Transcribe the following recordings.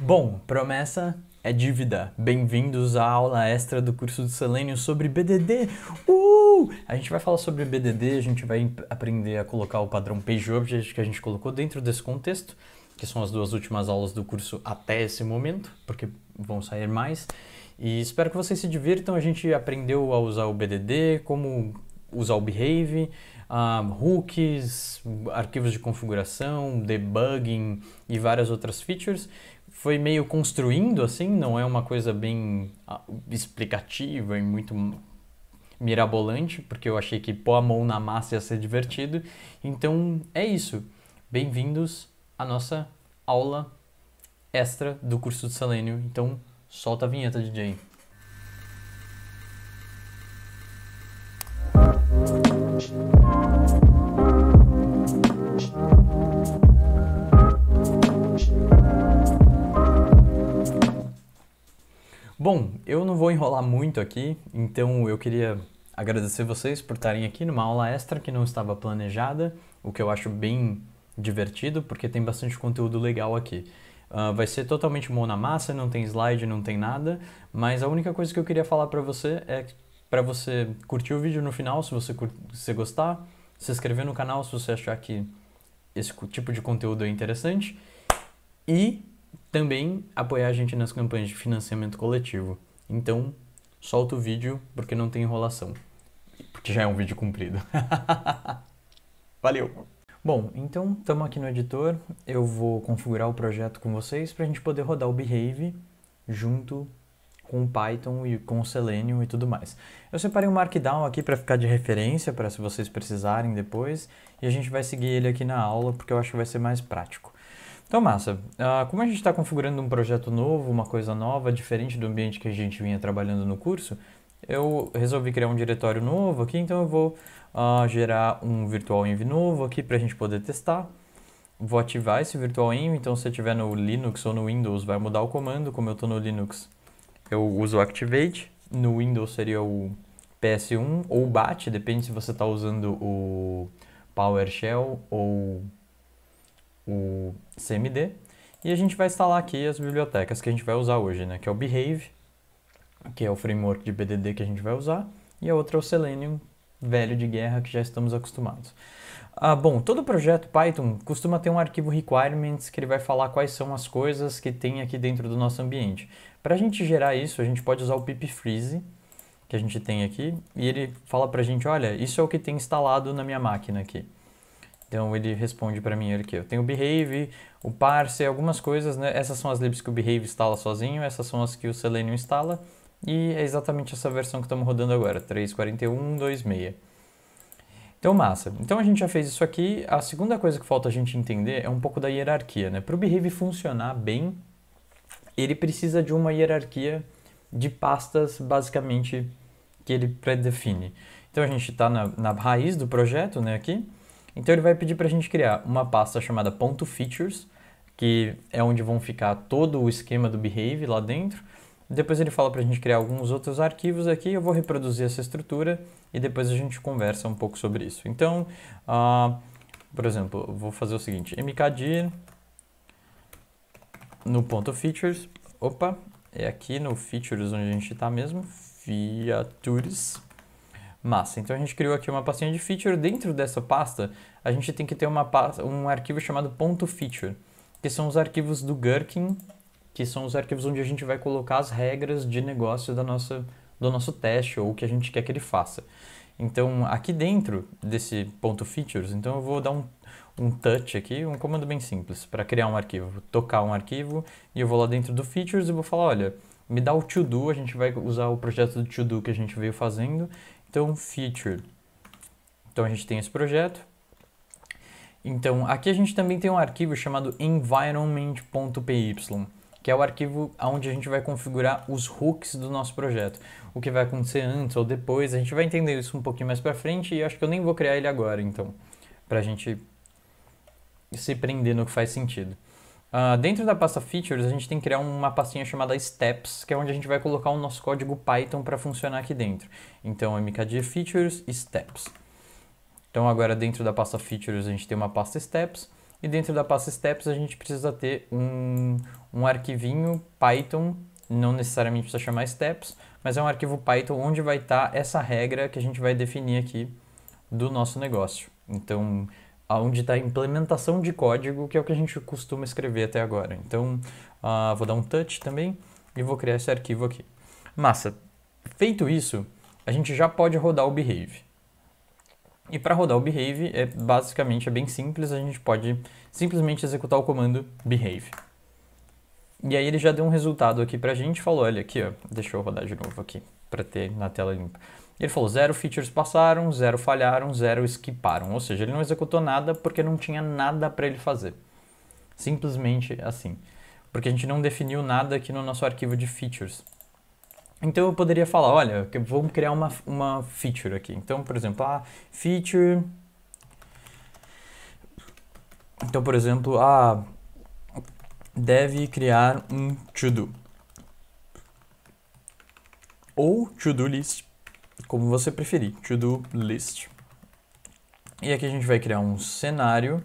Bom, promessa é dívida. Bem-vindos à aula extra do curso do Selenium sobre BDD. Uh! A gente vai falar sobre BDD, a gente vai aprender a colocar o padrão PageObject que a gente colocou dentro desse contexto, que são as duas últimas aulas do curso até esse momento, porque vão sair mais. E espero que vocês se divirtam. A gente aprendeu a usar o BDD, como usar o Behave, ah, hooks, arquivos de configuração, debugging e várias outras features foi meio construindo, assim, não é uma coisa bem ah, explicativa e muito mirabolante, porque eu achei que pôr a mão na massa ia ser divertido. Então é isso. Bem-vindos à nossa aula extra do curso de Selênio. Então solta a vinheta, DJ. Música Bom, eu não vou enrolar muito aqui, então eu queria agradecer vocês por estarem aqui numa aula extra que não estava planejada, o que eu acho bem divertido, porque tem bastante conteúdo legal aqui. Uh, vai ser totalmente mão na massa, não tem slide, não tem nada, mas a única coisa que eu queria falar para você é para você curtir o vídeo no final, se você cur... se gostar, se inscrever no canal se você achar que esse tipo de conteúdo é interessante e também apoiar a gente nas campanhas de financiamento coletivo. Então, solta o vídeo porque não tem enrolação. Porque já é um vídeo cumprido. Valeu! Bom, então estamos aqui no editor. Eu vou configurar o projeto com vocês para a gente poder rodar o Behave junto com o Python e com o Selenium e tudo mais. Eu separei um Markdown aqui para ficar de referência para se vocês precisarem depois e a gente vai seguir ele aqui na aula porque eu acho que vai ser mais prático. Então, massa, ah, como a gente está configurando um projeto novo, uma coisa nova, diferente do ambiente que a gente vinha trabalhando no curso, eu resolvi criar um diretório novo aqui, então eu vou ah, gerar um virtual env novo aqui para a gente poder testar. Vou ativar esse virtual env, então se você estiver no Linux ou no Windows vai mudar o comando, como eu estou no Linux eu uso o activate, no Windows seria o PS1 ou BAT, depende se você está usando o PowerShell ou o CMD, e a gente vai instalar aqui as bibliotecas que a gente vai usar hoje, né? que é o Behave, que é o framework de BDD que a gente vai usar, e a outra é o Selenium, velho de guerra, que já estamos acostumados. Ah, bom, todo projeto Python costuma ter um arquivo requirements que ele vai falar quais são as coisas que tem aqui dentro do nosso ambiente. Para a gente gerar isso, a gente pode usar o pipfreeze que a gente tem aqui e ele fala para a gente, olha, isso é o que tem instalado na minha máquina aqui. Então ele responde para mim aqui, eu tenho o behave, o parse, algumas coisas, né? Essas são as libs que o behave instala sozinho, essas são as que o Selenium instala, e é exatamente essa versão que estamos rodando agora, 3.41.26. Então massa. Então a gente já fez isso aqui. A segunda coisa que falta a gente entender é um pouco da hierarquia, né? Para o behave funcionar bem, ele precisa de uma hierarquia de pastas basicamente que ele predefine. Então a gente está na, na raiz do projeto, né, aqui, então ele vai pedir para a gente criar uma pasta chamada .features, que é onde vão ficar todo o esquema do behave lá dentro. Depois ele fala para a gente criar alguns outros arquivos aqui, eu vou reproduzir essa estrutura e depois a gente conversa um pouco sobre isso. Então, uh, por exemplo, vou fazer o seguinte, mkdir no ponto features, opa, é aqui no features onde a gente está mesmo, features, Massa. Então a gente criou aqui uma pastinha de feature. Dentro dessa pasta, a gente tem que ter uma pasta, um arquivo chamado .feature, que são os arquivos do Gherkin, que são os arquivos onde a gente vai colocar as regras de negócio da nossa, do nosso teste ou o que a gente quer que ele faça. Então, aqui dentro desse ponto .features, então eu vou dar um, um touch aqui, um comando bem simples para criar um arquivo. Vou tocar um arquivo e eu vou lá dentro do features e vou falar, olha, me dá o to-do, a gente vai usar o projeto do to-do que a gente veio fazendo então, feature. Então, a gente tem esse projeto. Então, aqui a gente também tem um arquivo chamado environment.py, que é o arquivo onde a gente vai configurar os hooks do nosso projeto. O que vai acontecer antes ou depois, a gente vai entender isso um pouquinho mais para frente e acho que eu nem vou criar ele agora, então, para a gente se prender no que faz sentido. Uh, dentro da pasta Features, a gente tem que criar uma pastinha chamada Steps, que é onde a gente vai colocar o nosso código Python para funcionar aqui dentro. Então, mkd Features Steps. Então, agora dentro da pasta Features, a gente tem uma pasta Steps. E dentro da pasta Steps, a gente precisa ter um, um arquivinho Python, não necessariamente precisa chamar Steps, mas é um arquivo Python onde vai estar tá essa regra que a gente vai definir aqui do nosso negócio. Então, onde está a implementação de código, que é o que a gente costuma escrever até agora. Então, uh, vou dar um touch também e vou criar esse arquivo aqui. Massa. Feito isso, a gente já pode rodar o behave. E para rodar o behave, é, basicamente é bem simples, a gente pode simplesmente executar o comando behave. E aí ele já deu um resultado aqui para a gente, falou, olha aqui, ó, deixa eu rodar de novo aqui, para ter na tela limpa. Ele falou: zero features passaram, zero falharam, zero skiparam. Ou seja, ele não executou nada porque não tinha nada para ele fazer. Simplesmente assim. Porque a gente não definiu nada aqui no nosso arquivo de features. Então eu poderia falar: olha, vamos criar uma, uma feature aqui. Então, por exemplo, a ah, feature. Então, por exemplo, a ah, deve criar um to do ou to do list como você preferir, to do list. E aqui a gente vai criar um cenário.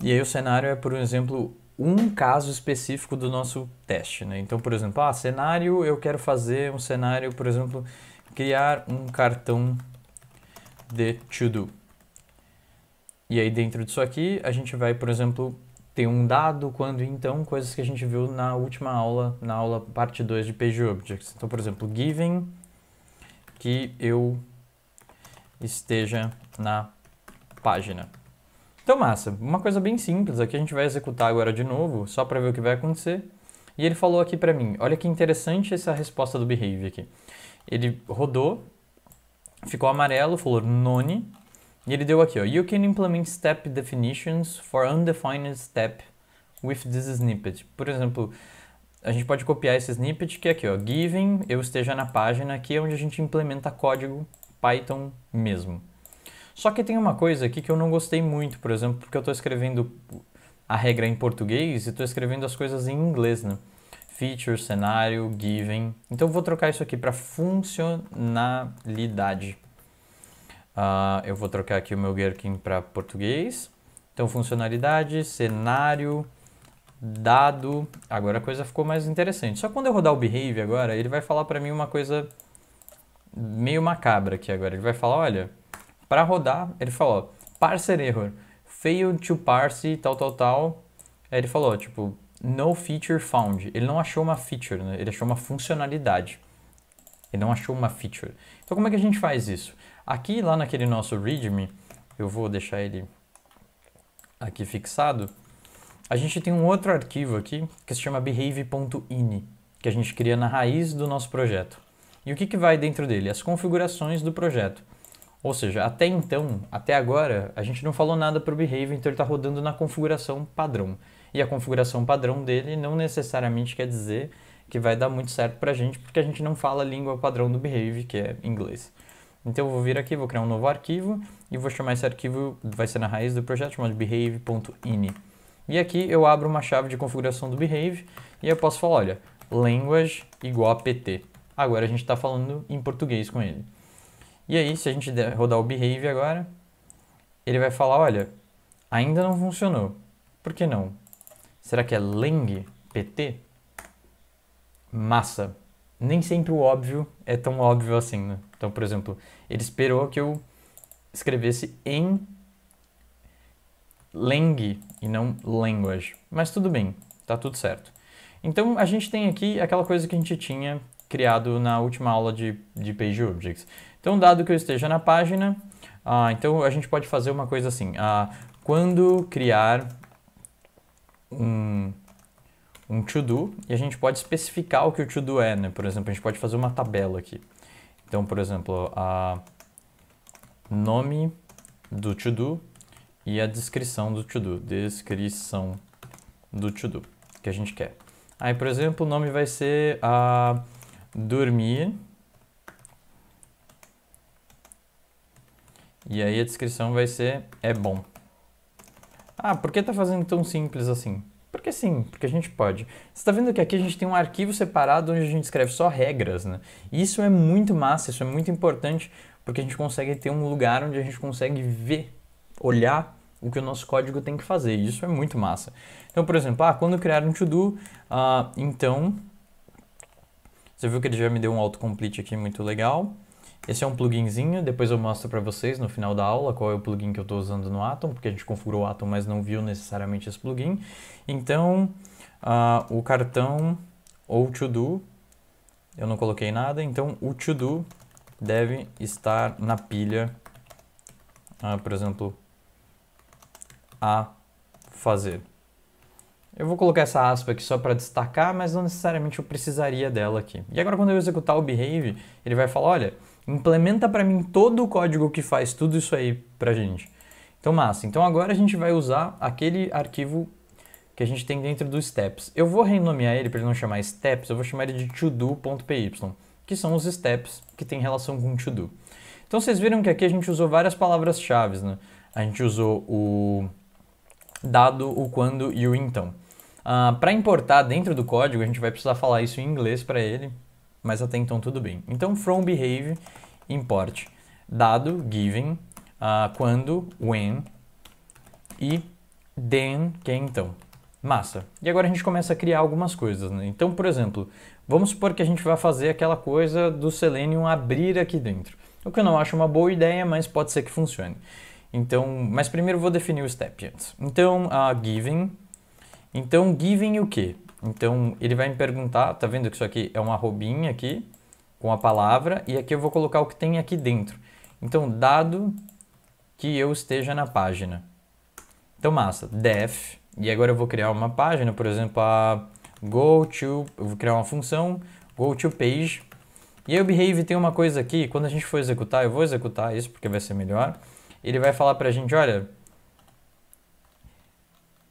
E aí o cenário é, por exemplo, um caso específico do nosso teste, né? Então, por exemplo, ah, cenário, eu quero fazer um cenário, por exemplo, criar um cartão de to do. E aí dentro disso aqui, a gente vai, por exemplo, ter um dado, quando então, coisas que a gente viu na última aula, na aula parte 2 de PageObjects. Então, por exemplo, given que eu esteja na página. Então, massa, uma coisa bem simples, aqui a gente vai executar agora de novo, só para ver o que vai acontecer. E ele falou aqui para mim, olha que interessante essa resposta do behavior aqui. Ele rodou, ficou amarelo, falou none, e ele deu aqui, ó, you can implement step definitions for undefined step with this snippet. Por exemplo, a gente pode copiar esse snippet que é aqui, ó, given eu esteja na página, aqui é onde a gente implementa código Python mesmo. Só que tem uma coisa aqui que eu não gostei muito, por exemplo, porque eu estou escrevendo a regra em português e estou escrevendo as coisas em inglês, né? Feature, cenário, given. Então eu vou trocar isso aqui para funcionalidade. Uh, eu vou trocar aqui o meu Gherkin para português. Então funcionalidade, cenário, dado. Agora a coisa ficou mais interessante. Só quando eu rodar o behave agora, ele vai falar para mim uma coisa meio macabra aqui agora. Ele vai falar, olha, para rodar, ele falou, parser error, failed to parse, tal, tal, tal. Aí ele falou, tipo, no feature found. Ele não achou uma feature, né? ele achou uma funcionalidade. Ele não achou uma feature. Então como é que a gente faz isso? Aqui, lá naquele nosso readme, eu vou deixar ele aqui fixado a gente tem um outro arquivo aqui que se chama behave.ini, que a gente cria na raiz do nosso projeto. E o que, que vai dentro dele? As configurações do projeto. Ou seja, até então, até agora, a gente não falou nada para o Behave, então ele está rodando na configuração padrão. E a configuração padrão dele não necessariamente quer dizer que vai dar muito certo para a gente, porque a gente não fala a língua padrão do Behave, que é inglês. Então eu vou vir aqui, vou criar um novo arquivo e vou chamar esse arquivo, vai ser na raiz do projeto, chamado behave.ini. E aqui eu abro uma chave de configuração do Behave e eu posso falar, olha, language igual a PT. Agora a gente está falando em português com ele. E aí, se a gente rodar o Behave agora, ele vai falar, olha, ainda não funcionou. Por que não? Será que é lang PT? Massa. Nem sempre o óbvio é tão óbvio assim, né? Então, por exemplo, ele esperou que eu escrevesse em lang e não language. Mas tudo bem, tá tudo certo. Então a gente tem aqui aquela coisa que a gente tinha criado na última aula de, de Page Objects. Então, dado que eu esteja na página, ah, então a gente pode fazer uma coisa assim. Ah, quando criar um, um to-do, e a gente pode especificar o que o to-do é, né? Por exemplo, a gente pode fazer uma tabela aqui. Então, por exemplo, a ah, nome do to-do e a descrição do to-do, descrição do to-do que a gente quer. Aí, por exemplo, o nome vai ser a ah, dormir. E aí a descrição vai ser é bom. Ah, por que tá fazendo tão simples assim? Porque sim, porque a gente pode. Você está vendo que aqui a gente tem um arquivo separado onde a gente escreve só regras, né? isso é muito massa, isso é muito importante, porque a gente consegue ter um lugar onde a gente consegue ver, olhar o que o nosso código tem que fazer. Isso é muito massa. Então, por exemplo, ah, quando criar um to-do, ah, então... Você viu que ele já me deu um autocomplete aqui muito legal. Esse é um pluginzinho, depois eu mostro para vocês no final da aula qual é o plugin que eu estou usando no Atom, porque a gente configurou o Atom, mas não viu necessariamente esse plugin. Então, ah, o cartão ou to-do, eu não coloquei nada, então o to-do deve estar na pilha, ah, por exemplo, a fazer. Eu vou colocar essa aspa aqui só para destacar, mas não necessariamente eu precisaria dela aqui. E agora quando eu executar o behave, ele vai falar, olha, implementa para mim todo o código que faz tudo isso aí a gente. Então massa, então agora a gente vai usar aquele arquivo que a gente tem dentro do steps. Eu vou renomear ele para não chamar steps, eu vou chamar ele de todo.py, que são os steps que tem relação com todo. Então vocês viram que aqui a gente usou várias palavras-chave, né? A gente usou o dado o quando e o então. Uh, ah, para importar dentro do código, a gente vai precisar falar isso em inglês para ele, mas até então tudo bem. Então, from behave, import dado, given, uh, quando, when e then, que é então. Massa. E agora a gente começa a criar algumas coisas. Né? Então, por exemplo, vamos supor que a gente vai fazer aquela coisa do Selenium abrir aqui dentro. O que eu não acho uma boa ideia, mas pode ser que funcione. Então, mas primeiro vou definir o step antes. Então, a giving. Então, giving o quê? Então, ele vai me perguntar, tá vendo que isso aqui é uma arrobinha aqui, com a palavra, e aqui eu vou colocar o que tem aqui dentro. Então, dado que eu esteja na página. Então, massa, def, e agora eu vou criar uma página, por exemplo, a go to, eu vou criar uma função, go to page, e aí o behave tem uma coisa aqui, quando a gente for executar, eu vou executar isso porque vai ser melhor, ele vai falar pra gente, olha,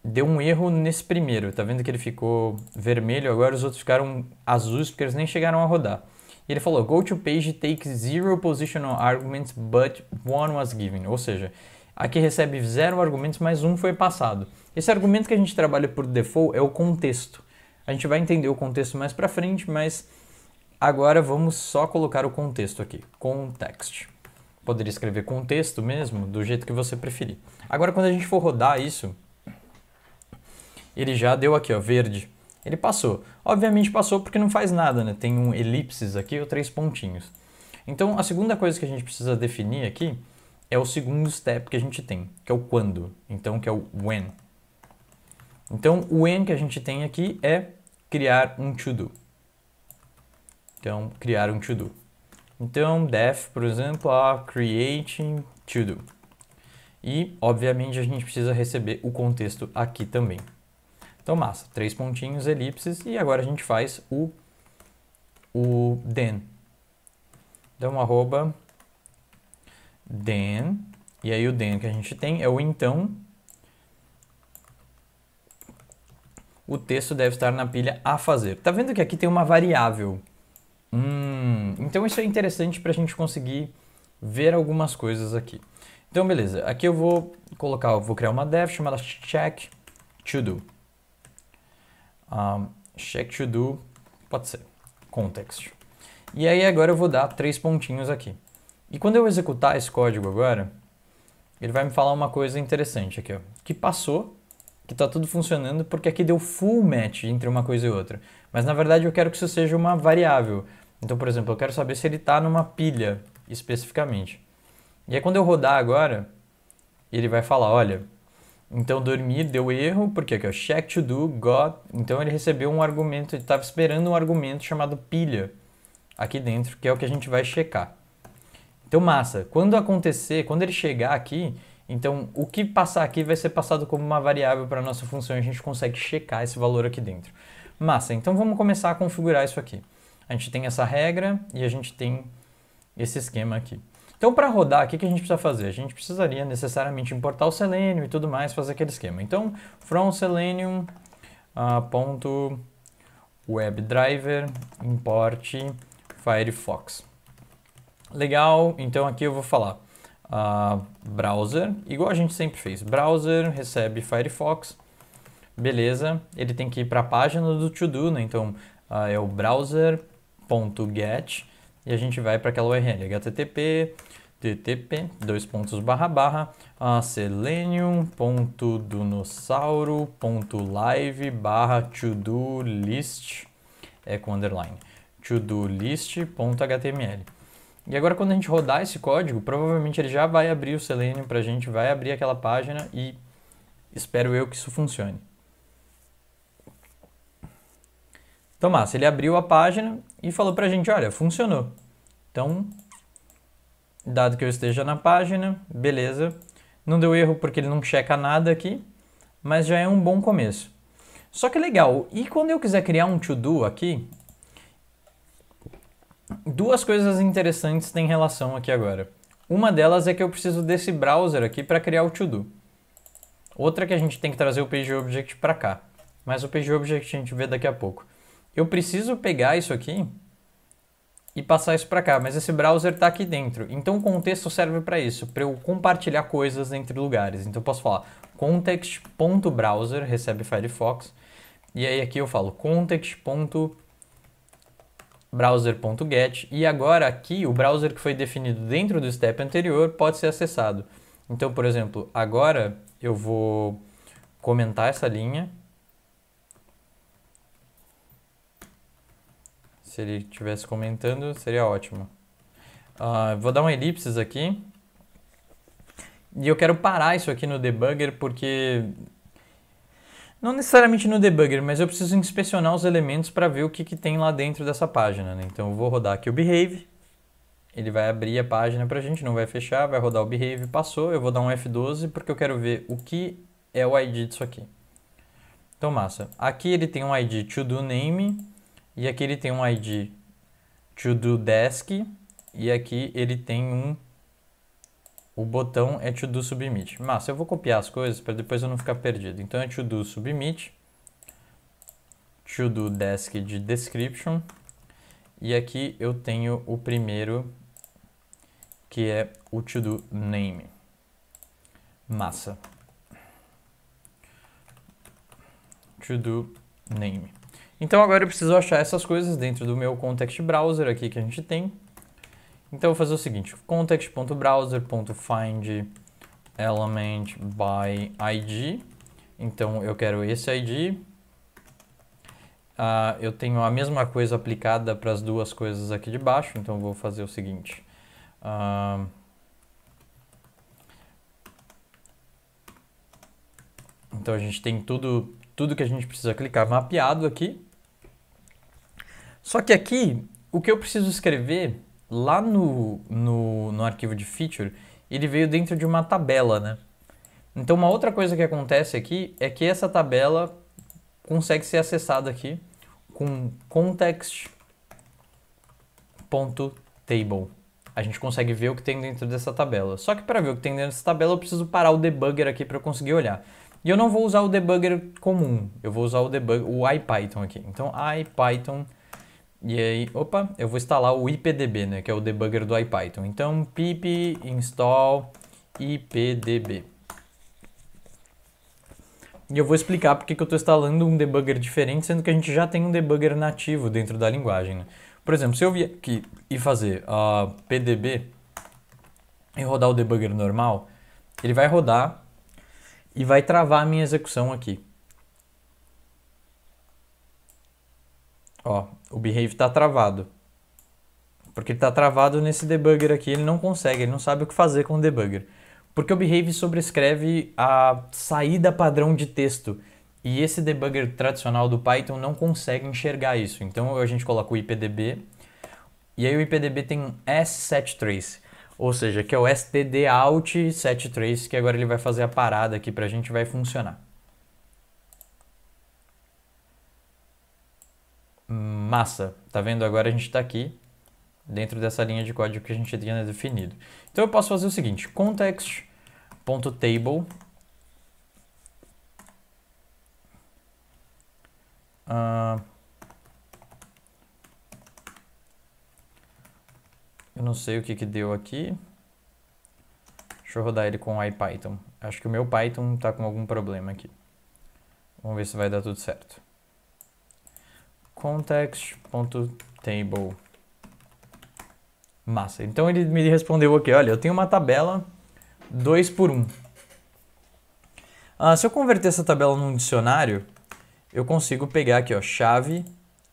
deu um erro nesse primeiro, tá vendo que ele ficou vermelho, agora os outros ficaram azuis porque eles nem chegaram a rodar. E ele falou, go to page takes zero positional arguments but one was given, ou seja, aqui recebe zero argumentos, mas um foi passado. Esse argumento que a gente trabalha por default é o contexto. A gente vai entender o contexto mais para frente, mas agora vamos só colocar o contexto aqui. Context poderia escrever com texto mesmo, do jeito que você preferir. Agora, quando a gente for rodar isso, ele já deu aqui, ó, verde. Ele passou. Obviamente passou porque não faz nada, né? Tem um elipses aqui ou três pontinhos. Então, a segunda coisa que a gente precisa definir aqui é o segundo step que a gente tem, que é o quando. Então, que é o when. Então, o when que a gente tem aqui é criar um to do. Então, criar um to do. Então, def, por exemplo, a create to do. E, obviamente, a gente precisa receber o contexto aqui também. Então, massa. Três pontinhos, elipses. E agora a gente faz o, o then. Então, arroba then. E aí o then que a gente tem é o então. O texto deve estar na pilha a fazer. Tá vendo que aqui tem uma variável Hum, então isso é interessante para a gente conseguir ver algumas coisas aqui. Então beleza, aqui eu vou colocar, vou criar uma dev chamada check to do. Um, check to do, pode ser, context. E aí agora eu vou dar três pontinhos aqui. E quando eu executar esse código agora, ele vai me falar uma coisa interessante aqui, ó, que passou, que está tudo funcionando, porque aqui deu full match entre uma coisa e outra. Mas na verdade eu quero que isso seja uma variável, então, por exemplo, eu quero saber se ele está numa pilha especificamente. E aí quando eu rodar agora, ele vai falar, olha, então dormir deu erro, porque aqui é o check to do got, então ele recebeu um argumento, ele estava esperando um argumento chamado pilha aqui dentro, que é o que a gente vai checar. Então massa, quando acontecer, quando ele chegar aqui, então o que passar aqui vai ser passado como uma variável para a nossa função e a gente consegue checar esse valor aqui dentro. Massa, então vamos começar a configurar isso aqui. A gente tem essa regra e a gente tem esse esquema aqui. Então, para rodar, o que, que a gente precisa fazer? A gente precisaria necessariamente importar o Selenium e tudo mais, fazer aquele esquema. Então, from selenium uh, ponto webdriver import Firefox. Legal, então aqui eu vou falar uh, browser, igual a gente sempre fez. Browser recebe Firefox, beleza. Ele tem que ir para a página do to-do, né? Então uh, é o browser http://get e a gente vai para aquela URL, http http dois pontos barra barra selenium.dunossauro.live barra to do list é com underline to do list.html e agora quando a gente rodar esse código provavelmente ele já vai abrir o selenium para a gente vai abrir aquela página e espero eu que isso funcione Então, massa, ele abriu a página e falou pra gente, olha, funcionou. Então, dado que eu esteja na página, beleza. Não deu erro porque ele não checa nada aqui, mas já é um bom começo. Só que legal, e quando eu quiser criar um to-do aqui, duas coisas interessantes têm relação aqui agora. Uma delas é que eu preciso desse browser aqui para criar o to-do. Outra que a gente tem que trazer o PageObject para cá. Mas o PageObject a gente vê daqui a pouco. Eu preciso pegar isso aqui e passar isso para cá, mas esse browser está aqui dentro. Então o contexto serve para isso, para eu compartilhar coisas entre lugares. Então eu posso falar context.browser recebe Firefox e aí aqui eu falo context.browser.get e agora aqui o browser que foi definido dentro do step anterior pode ser acessado. Então, por exemplo, agora eu vou comentar essa linha Se ele estivesse comentando, seria ótimo. Uh, vou dar um elipses aqui. E eu quero parar isso aqui no debugger porque não necessariamente no debugger, mas eu preciso inspecionar os elementos para ver o que, que tem lá dentro dessa página. Né? Então eu vou rodar aqui o behave, ele vai abrir a página para a gente, não vai fechar, vai rodar o behave, passou, eu vou dar um F12 porque eu quero ver o que é o ID disso aqui. Então massa, aqui ele tem um ID to do name, e aqui ele tem um ID to do desk e aqui ele tem um o botão é to do submit. Mas eu vou copiar as coisas para depois eu não ficar perdido. Então é to do submit to do desk de description e aqui eu tenho o primeiro que é o to do name. Massa. To do name. Então agora eu preciso achar essas coisas dentro do meu context browser aqui que a gente tem. Então eu vou fazer o seguinte, context.browser.find element by id. Então eu quero esse id. Uh, ah, eu tenho a mesma coisa aplicada para as duas coisas aqui de baixo, então eu vou fazer o seguinte. Uh, então a gente tem tudo, tudo que a gente precisa clicar mapeado aqui. Só que aqui, o que eu preciso escrever lá no, no, no arquivo de feature, ele veio dentro de uma tabela, né? Então uma outra coisa que acontece aqui é que essa tabela consegue ser acessada aqui com context.table. A gente consegue ver o que tem dentro dessa tabela. Só que para ver o que tem dentro dessa tabela, eu preciso parar o debugger aqui para conseguir olhar. E eu não vou usar o debugger comum, eu vou usar o debug, o IPython aqui. Então IPython e aí, opa, eu vou instalar o IPDB, né, que é o debugger do IPython. Então, pip install IPDB. E eu vou explicar porque que eu estou instalando um debugger diferente, sendo que a gente já tem um debugger nativo dentro da linguagem. Né? Por exemplo, se eu vier aqui e fazer uh, ah, PDB e rodar o debugger normal, ele vai rodar e vai travar a minha execução aqui. Ó, o behave está travado. Porque ele está travado nesse debugger aqui, ele não consegue, ele não sabe o que fazer com o debugger. Porque o behave sobrescreve a saída padrão de texto. E esse debugger tradicional do Python não consegue enxergar isso. Então a gente coloca o IPDB. E aí o IPDB tem um S setTrace, ou seja, que é o stdout setTrace, que agora ele vai fazer a parada aqui para a gente vai funcionar. massa. Tá vendo? Agora a gente está aqui dentro dessa linha de código que a gente tinha definido. Então eu posso fazer o seguinte, context.table uh, Eu não sei o que que deu aqui. Deixa eu rodar ele com o IPython. Acho que o meu Python está com algum problema aqui. Vamos ver se vai dar tudo certo context.table Massa. Então ele me respondeu aqui, olha, eu tenho uma tabela 2 por 1. Um. Ah, se eu converter essa tabela num dicionário, eu consigo pegar aqui, ó, chave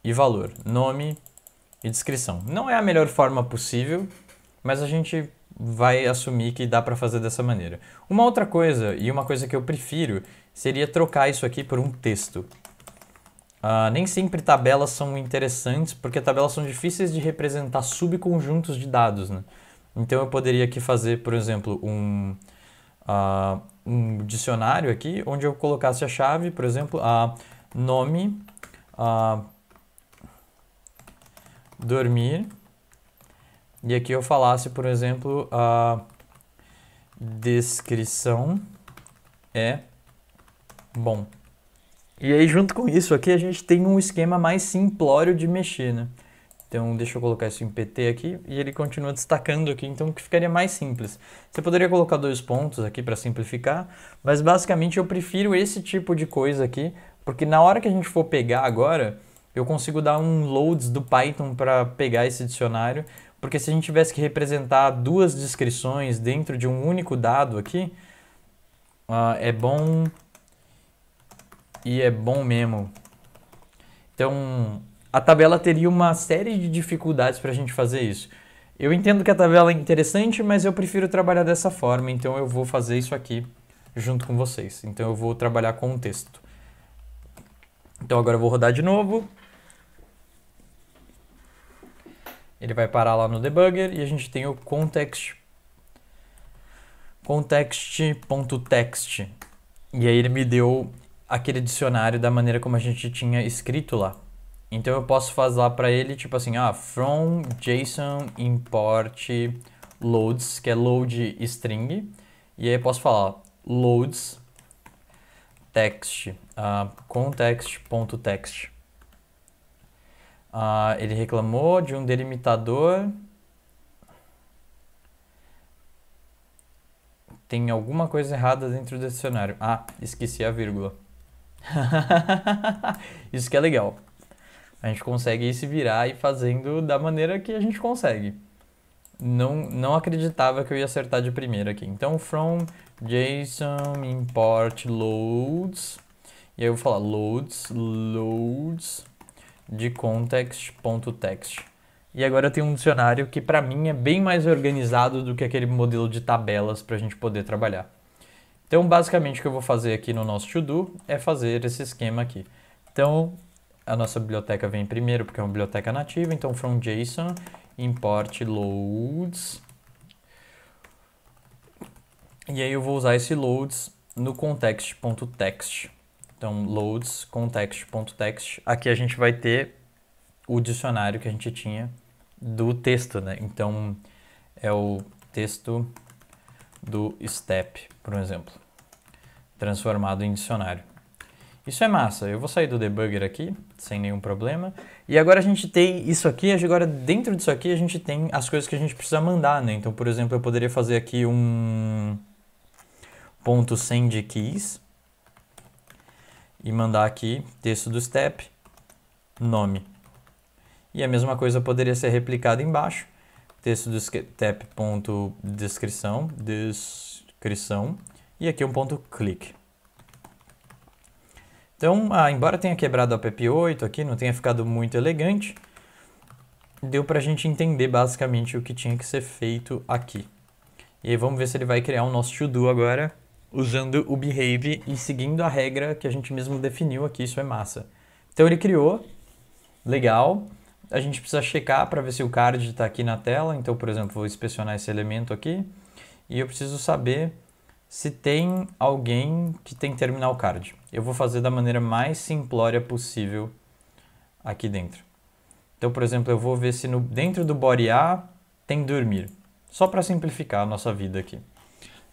e valor, nome e descrição. Não é a melhor forma possível, mas a gente vai assumir que dá para fazer dessa maneira. Uma outra coisa, e uma coisa que eu prefiro, seria trocar isso aqui por um texto. Uh, nem sempre tabelas são interessantes, porque tabelas são difíceis de representar subconjuntos de dados. Né? Então eu poderia aqui fazer, por exemplo, um, uh, um dicionário aqui, onde eu colocasse a chave, por exemplo, a uh, nome, dormir, e aqui eu falasse, por exemplo, a descrição é bom. E aí, junto com isso aqui, a gente tem um esquema mais simplório de mexer, né? Então, deixa eu colocar isso em PT aqui, e ele continua destacando aqui, então que ficaria mais simples. Você poderia colocar dois pontos aqui para simplificar, mas basicamente eu prefiro esse tipo de coisa aqui, porque na hora que a gente for pegar agora, eu consigo dar um loads do Python para pegar esse dicionário, porque se a gente tivesse que representar duas descrições dentro de um único dado aqui, uh, é bom e é bom mesmo. Então, a tabela teria uma série de dificuldades para a gente fazer isso. Eu entendo que a tabela é interessante, mas eu prefiro trabalhar dessa forma, então eu vou fazer isso aqui junto com vocês. Então eu vou trabalhar com o texto. Então agora eu vou rodar de novo. Ele vai parar lá no debugger e a gente tem o context context.text. E aí ele me deu aquele dicionário da maneira como a gente tinha escrito lá. Então eu posso fazer lá para ele tipo assim, ah, from JSON import loads, que é load string, e aí eu posso falar loads text, uh, ah, context.text. Uh, ah, ele reclamou de um delimitador. Tem alguma coisa errada dentro do dicionário. Ah, esqueci a vírgula. Isso que é legal. A gente consegue se virar e fazendo da maneira que a gente consegue. Não, não acreditava que eu ia acertar de primeira aqui. Então, from JSON import loads. E aí eu vou falar loads, loads de context.text. E agora eu tenho um dicionário que para mim é bem mais organizado do que aquele modelo de tabelas para a gente poder trabalhar. Então, basicamente, o que eu vou fazer aqui no nosso to-do é fazer esse esquema aqui. Então, a nossa biblioteca vem primeiro, porque é uma biblioteca nativa, então from JSON import loads. E aí eu vou usar esse loads no context.text. Então, loads context.text. Aqui a gente vai ter o dicionário que a gente tinha do texto, né? Então, é o texto do step, por exemplo transformado em dicionário. Isso é massa. Eu vou sair do debugger aqui, sem nenhum problema. E agora a gente tem isso aqui, agora dentro disso aqui a gente tem as coisas que a gente precisa mandar, né? Então, por exemplo, eu poderia fazer aqui um ponto send keys e mandar aqui texto do step, nome. E a mesma coisa poderia ser replicada embaixo, texto do step ponto descrição, descrição, e aqui um ponto clique. Então, ah, embora tenha quebrado a PP8 aqui, não tenha ficado muito elegante, deu para a gente entender basicamente o que tinha que ser feito aqui. E aí vamos ver se ele vai criar o um nosso to-do agora, usando o behave e seguindo a regra que a gente mesmo definiu aqui, isso é massa. Então ele criou, legal, a gente precisa checar para ver se o card está aqui na tela, então por exemplo vou inspecionar esse elemento aqui, e eu preciso saber se tem alguém que tem terminal card. Eu vou fazer da maneira mais simplória possível aqui dentro. Então, por exemplo, eu vou ver se no, dentro do body A tem dormir, só para simplificar a nossa vida aqui.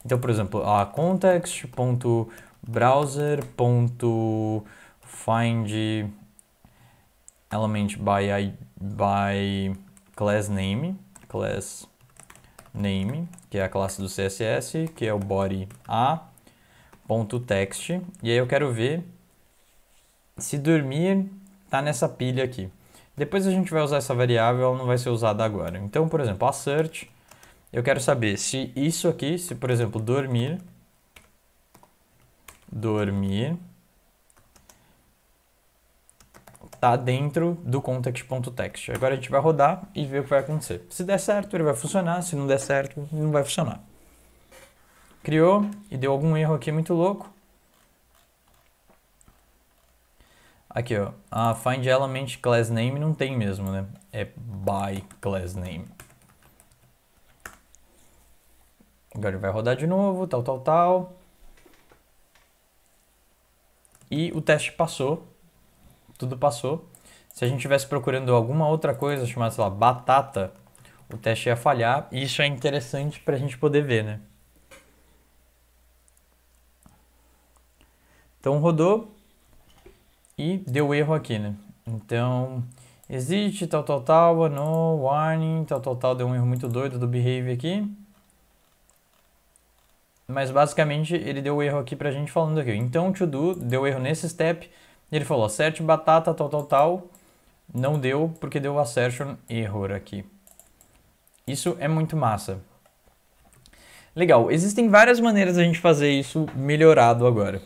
Então, por exemplo, a context.browser.find element by, by class name, class name, que é a classe do CSS, que é o body A ponto e aí eu quero ver se dormir tá nessa pilha aqui. Depois a gente vai usar essa variável, ela não vai ser usada agora. Então, por exemplo, a search, eu quero saber se isso aqui, se por exemplo dormir dormir está dentro do context.text. Agora a gente vai rodar e ver o que vai acontecer. Se der certo, ele vai funcionar, se não der certo, não vai funcionar. Criou e deu algum erro aqui muito louco. Aqui, ó, a find element class name não tem mesmo, né? É by class name. Agora ele vai rodar de novo, tal, tal, tal. E o teste passou, tudo passou. Se a gente estivesse procurando alguma outra coisa chamada, sei lá, batata, o teste ia falhar. E isso é interessante para a gente poder ver, né? Então rodou e deu erro aqui, né? Então, existe, tal, tal, tal, ah, no, warning, tal, tal, tal, deu um erro muito doido do behave aqui. Mas basicamente ele deu erro aqui pra gente falando aqui. Então, to do deu erro nesse step, ele falou assert batata, tal, tal, tal. Não deu porque deu assertion error aqui. Isso é muito massa. Legal, existem várias maneiras da gente fazer isso melhorado agora.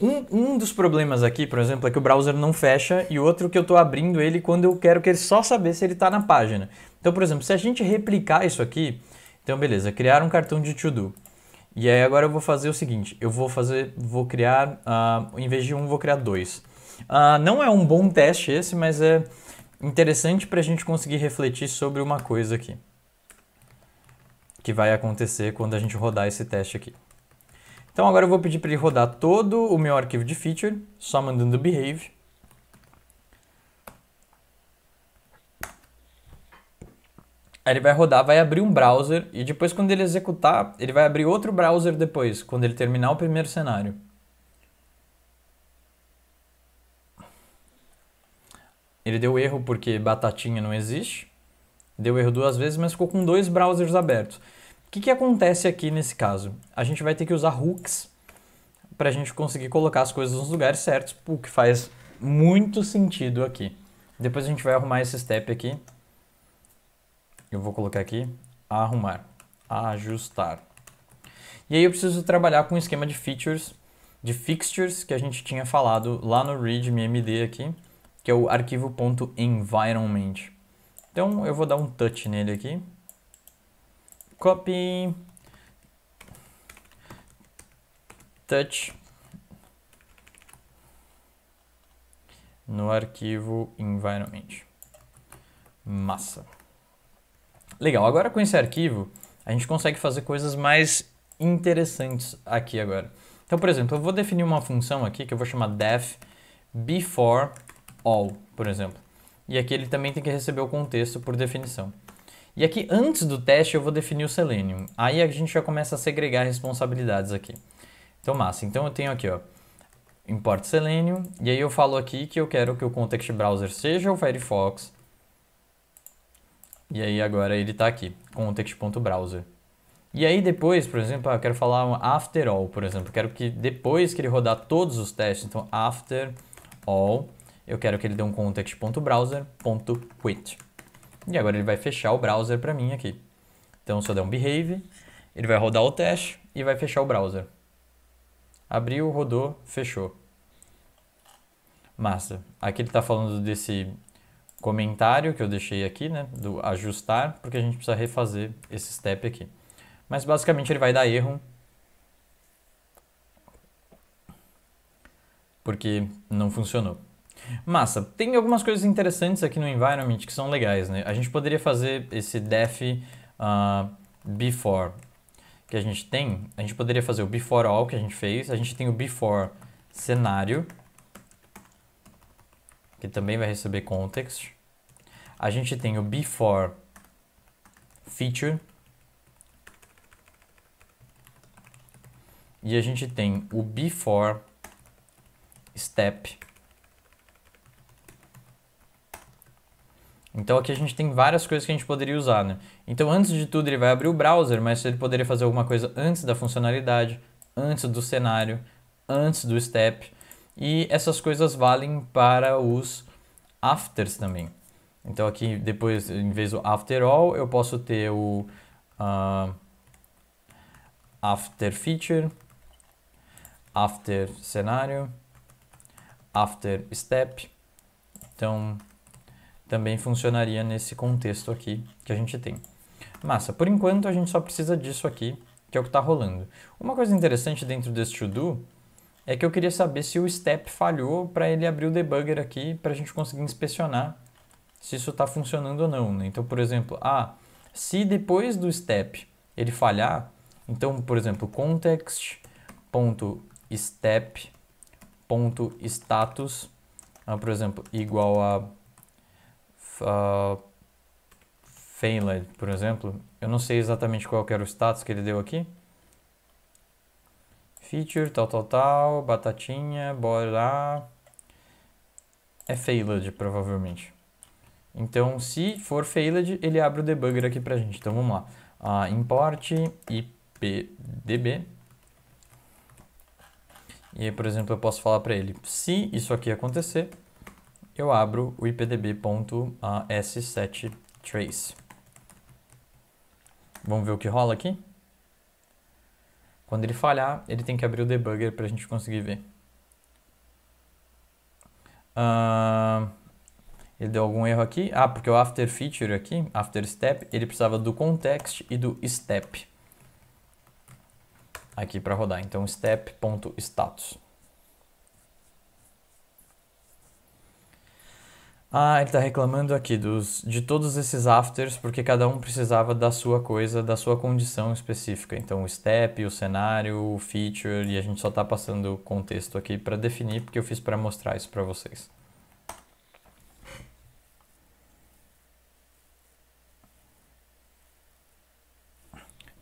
Um, um dos problemas aqui, por exemplo, é que o browser não fecha e outro que eu estou abrindo ele quando eu quero que ele só saber se ele está na página. Então, por exemplo, se a gente replicar isso aqui, então beleza, criar um cartão de to-do. E aí agora eu vou fazer o seguinte, eu vou fazer, vou criar, uh, em vez de um, vou criar dois. Uh, não é um bom teste esse, mas é interessante para a gente conseguir refletir sobre uma coisa aqui. Que vai acontecer quando a gente rodar esse teste aqui. Então agora eu vou pedir para ele rodar todo o meu arquivo de feature, só mandando behave. Aí ele vai rodar, vai abrir um browser e depois quando ele executar, ele vai abrir outro browser depois, quando ele terminar o primeiro cenário. Ele deu erro porque batatinha não existe. Deu erro duas vezes, mas ficou com dois browsers abertos. O que, que acontece aqui nesse caso? A gente vai ter que usar hooks para a gente conseguir colocar as coisas nos lugares certos, o que faz muito sentido aqui. Depois a gente vai arrumar esse step aqui eu vou colocar aqui arrumar, ajustar. E aí eu preciso trabalhar com o um esquema de features, de fixtures que a gente tinha falado lá no readme.md aqui, que é o arquivo .environment. Então eu vou dar um touch nele aqui. Copy touch no arquivo environment. Massa. Legal, agora com esse arquivo, a gente consegue fazer coisas mais interessantes aqui agora. Então, por exemplo, eu vou definir uma função aqui que eu vou chamar def before all, por exemplo. E aqui ele também tem que receber o contexto por definição. E aqui, antes do teste, eu vou definir o Selenium. Aí a gente já começa a segregar responsabilidades aqui. Então, massa. Então, eu tenho aqui, ó, import Selenium. E aí eu falo aqui que eu quero que o context browser seja o Firefox e aí agora ele está aqui, context.browser. E aí depois, por exemplo, ah, eu quero falar um after all, por exemplo. Eu quero que depois que ele rodar todos os testes, então after all, eu quero que ele dê um context.browser.quit. E agora ele vai fechar o browser para mim aqui. Então só der um behave, ele vai rodar o teste e vai fechar o browser. Abriu, rodou, fechou. Massa. Aqui ele está falando desse comentário que eu deixei aqui, né, do ajustar, porque a gente precisa refazer esse step aqui. Mas basicamente ele vai dar erro, porque não funcionou. Massa, tem algumas coisas interessantes aqui no environment que são legais, né? A gente poderia fazer esse def uh, before que a gente tem, a gente poderia fazer o before all que a gente fez, a gente tem o before cenário, que também vai receber context. A gente tem o before feature. E a gente tem o before step. Então aqui a gente tem várias coisas que a gente poderia usar, né? Então antes de tudo ele vai abrir o browser, mas ele poderia fazer alguma coisa antes da funcionalidade, antes do cenário, antes do step. E essas coisas valem para os afters também. Então aqui depois, em vez do after all, eu posso ter o uh, after feature, after cenário, after step. Então também funcionaria nesse contexto aqui que a gente tem. Massa, por enquanto a gente só precisa disso aqui, que é o que está rolando. Uma coisa interessante dentro desse to-do é que eu queria saber se o step falhou para ele abrir o debugger aqui para a gente conseguir inspecionar se isso está funcionando ou não. Né? Então, por exemplo, ah, se depois do step ele falhar, então, por exemplo, context.step.status, ah, por exemplo, igual a uh, failed, por exemplo, eu não sei exatamente qual era o status que ele deu aqui, Feature, tal, tal, tal, batatinha, bora lá. É failed, provavelmente. Então, se for failed, ele abre o debugger aqui pra gente. Então, vamos lá. Uh, import ipdb. E aí, por exemplo, eu posso falar para ele, se isso aqui acontecer, eu abro o ipdb.s7trace. Vamos ver o que rola aqui? Quando ele falhar, ele tem que abrir o debugger para a gente conseguir ver. Uh, ele deu algum erro aqui. Ah, porque o after feature aqui, after step, ele precisava do context e do step aqui para rodar. Então, step.status. Ah, ele tá reclamando aqui dos, de todos esses afters, porque cada um precisava da sua coisa, da sua condição específica. Então, o step, o cenário, o feature, e a gente só tá passando o contexto aqui para definir, porque eu fiz para mostrar isso para vocês.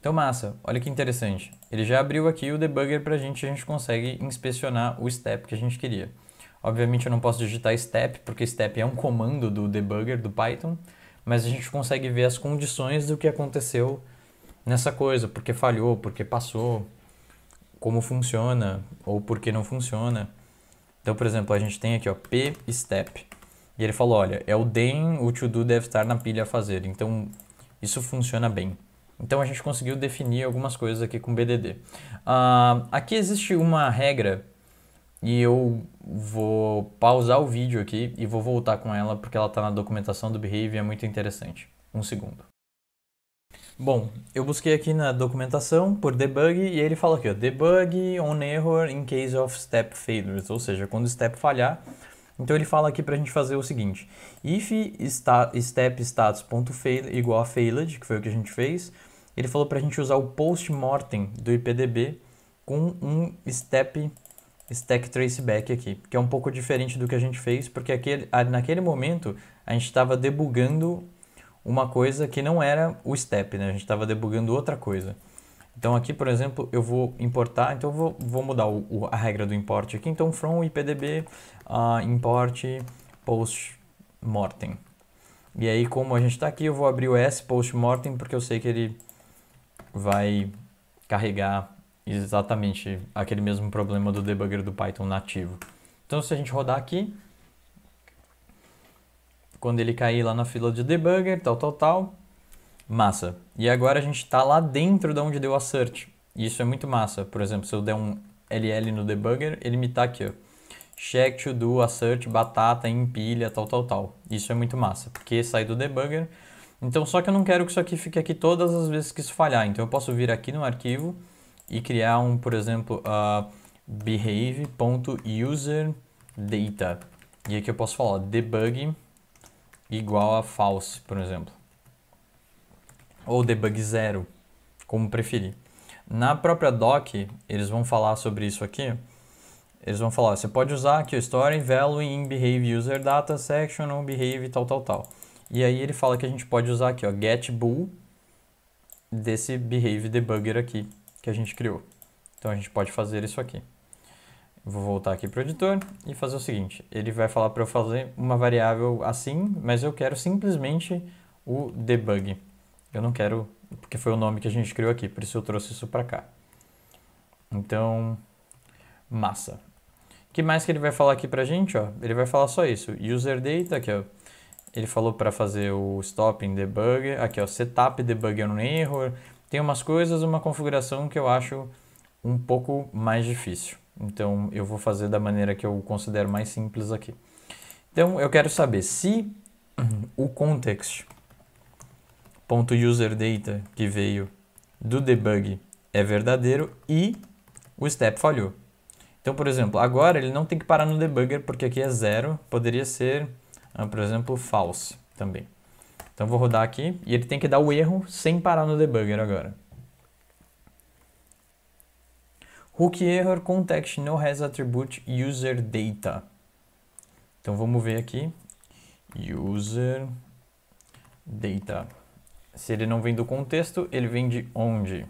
Então, massa, olha que interessante. Ele já abriu aqui o debugger para a gente, a gente consegue inspecionar o step que a gente queria. Obviamente eu não posso digitar step, porque step é um comando do debugger do Python, mas a gente consegue ver as condições do que aconteceu nessa coisa, porque falhou, porque passou, como funciona ou porque não funciona. Então, por exemplo, a gente tem aqui, ó, p step. E ele falou, olha, é o den, o to do deve estar na pilha a fazer. Então, isso funciona bem. Então a gente conseguiu definir algumas coisas aqui com BDD. Uh, ah, aqui existe uma regra e eu vou pausar o vídeo aqui e vou voltar com ela porque ela está na documentação do Behave e é muito interessante. Um segundo. Bom, eu busquei aqui na documentação por debug e ele fala aqui, ó, debug on error in case of step failures, ou seja, quando o step falhar. Então ele fala aqui para a gente fazer o seguinte, if sta step status.fail igual a failed, que foi o que a gente fez, ele falou para a gente usar o post mortem do IPDB com um step stack traceback aqui, que é um pouco diferente do que a gente fez, porque aquele, naquele momento a gente estava debugando uma coisa que não era o step, né? A gente estava debugando outra coisa. Então aqui, por exemplo, eu vou importar, então eu vou, vou mudar o, o, a regra do import aqui, então from ipdb uh, import post mortem. E aí, como a gente está aqui, eu vou abrir o s post mortem porque eu sei que ele vai carregar exatamente aquele mesmo problema do debugger do Python nativo. Então, se a gente rodar aqui, quando ele cair lá na fila de debugger, tal, tal, tal, massa. E agora a gente está lá dentro de onde deu a assert. E isso é muito massa. Por exemplo, se eu der um LL no debugger, ele me tá aqui, ó. Check to do, assert, batata, empilha, tal, tal, tal. Isso é muito massa, porque sai do debugger. Então, só que eu não quero que isso aqui fique aqui todas as vezes que isso falhar. Então, eu posso vir aqui no arquivo, e criar um, por exemplo, uh, behave.userdata. E aqui eu posso falar debug igual a false, por exemplo. Ou debug zero, como preferir. Na própria doc, eles vão falar sobre isso aqui. Eles vão falar, você pode usar aqui o story value in behave user data section ou behave tal, tal, tal. E aí ele fala que a gente pode usar aqui, ó, get bool desse behave debugger aqui que a gente criou. Então a gente pode fazer isso aqui. Vou voltar aqui para o editor e fazer o seguinte. Ele vai falar para eu fazer uma variável assim, mas eu quero simplesmente o debug. Eu não quero, porque foi o nome que a gente criou aqui, por isso eu trouxe isso para cá. Então, massa. O que mais que ele vai falar aqui para a gente? Ó? Ele vai falar só isso. User data, aqui, ó. Ele falou para fazer o stop em debug. Aqui, ó, setup debug erro tem umas coisas, uma configuração que eu acho um pouco mais difícil. Então eu vou fazer da maneira que eu considero mais simples aqui. Então eu quero saber se o context.userData que veio do debug é verdadeiro e o step falhou. Então, por exemplo, agora ele não tem que parar no debugger porque aqui é zero, poderia ser, ah, por exemplo, false também. Então vou rodar aqui e ele tem que dar o erro sem parar no debugger agora. Hook error context no has attribute user data. Então vamos ver aqui. User data. Se ele não vem do contexto, ele vem de onde?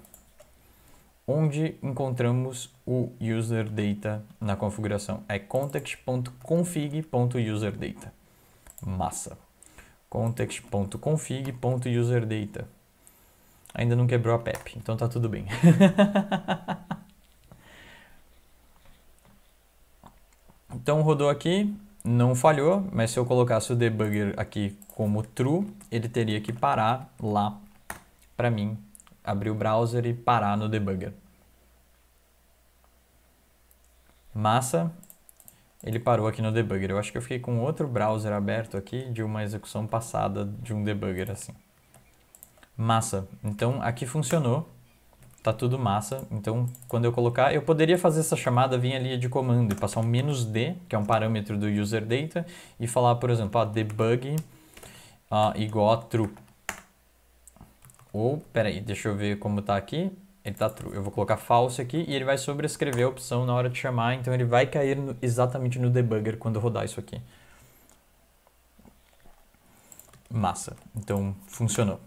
Onde encontramos o user data na configuração? É context.config.userdata. Massa context.config.userdata. Ainda não quebrou a PEP, então tá tudo bem. então rodou aqui, não falhou, mas se eu colocasse o debugger aqui como true, ele teria que parar lá para mim, abrir o browser e parar no debugger. Massa, ele parou aqui no debugger. Eu acho que eu fiquei com outro browser aberto aqui de uma execução passada de um debugger assim. Massa. Então aqui funcionou. Tá tudo massa. Então quando eu colocar, eu poderia fazer essa chamada vir ali de comando e passar um menos "-d", que é um parâmetro do user data, e falar, por exemplo, ah, debug ah, igual a true. Ou, peraí, deixa eu ver como tá aqui ele tá true. Eu vou colocar false aqui e ele vai sobrescrever a opção na hora de chamar, então ele vai cair no, exatamente no debugger quando rodar isso aqui. Massa. Então, funcionou.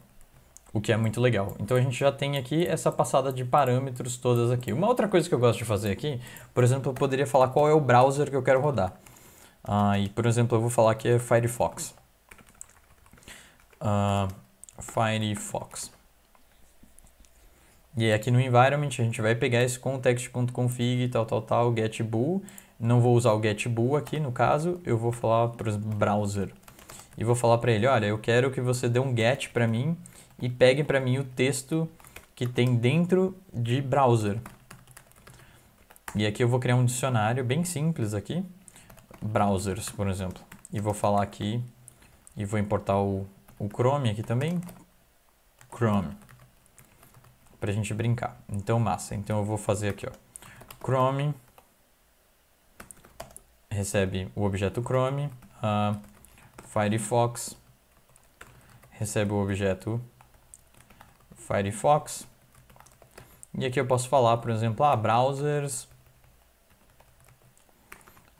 O que é muito legal. Então a gente já tem aqui essa passada de parâmetros todas aqui. Uma outra coisa que eu gosto de fazer aqui, por exemplo, eu poderia falar qual é o browser que eu quero rodar. Ah, e, por exemplo, eu vou falar que é Firefox. Uh, Firefox. E aqui no environment a gente vai pegar esse context.config, tal, tal, tal, getBool. Não vou usar o getBool aqui no caso, eu vou falar para o browser. E vou falar para ele, olha, eu quero que você dê um get para mim e pegue para mim o texto que tem dentro de browser. E aqui eu vou criar um dicionário bem simples aqui, browsers, por exemplo. E vou falar aqui, e vou importar o, o Chrome aqui também, Chrome para a gente brincar. Então, massa. Então, eu vou fazer aqui, ó. Chrome recebe o objeto Chrome. Uh, Firefox recebe o objeto Firefox. E aqui eu posso falar, por exemplo, ah, browsers.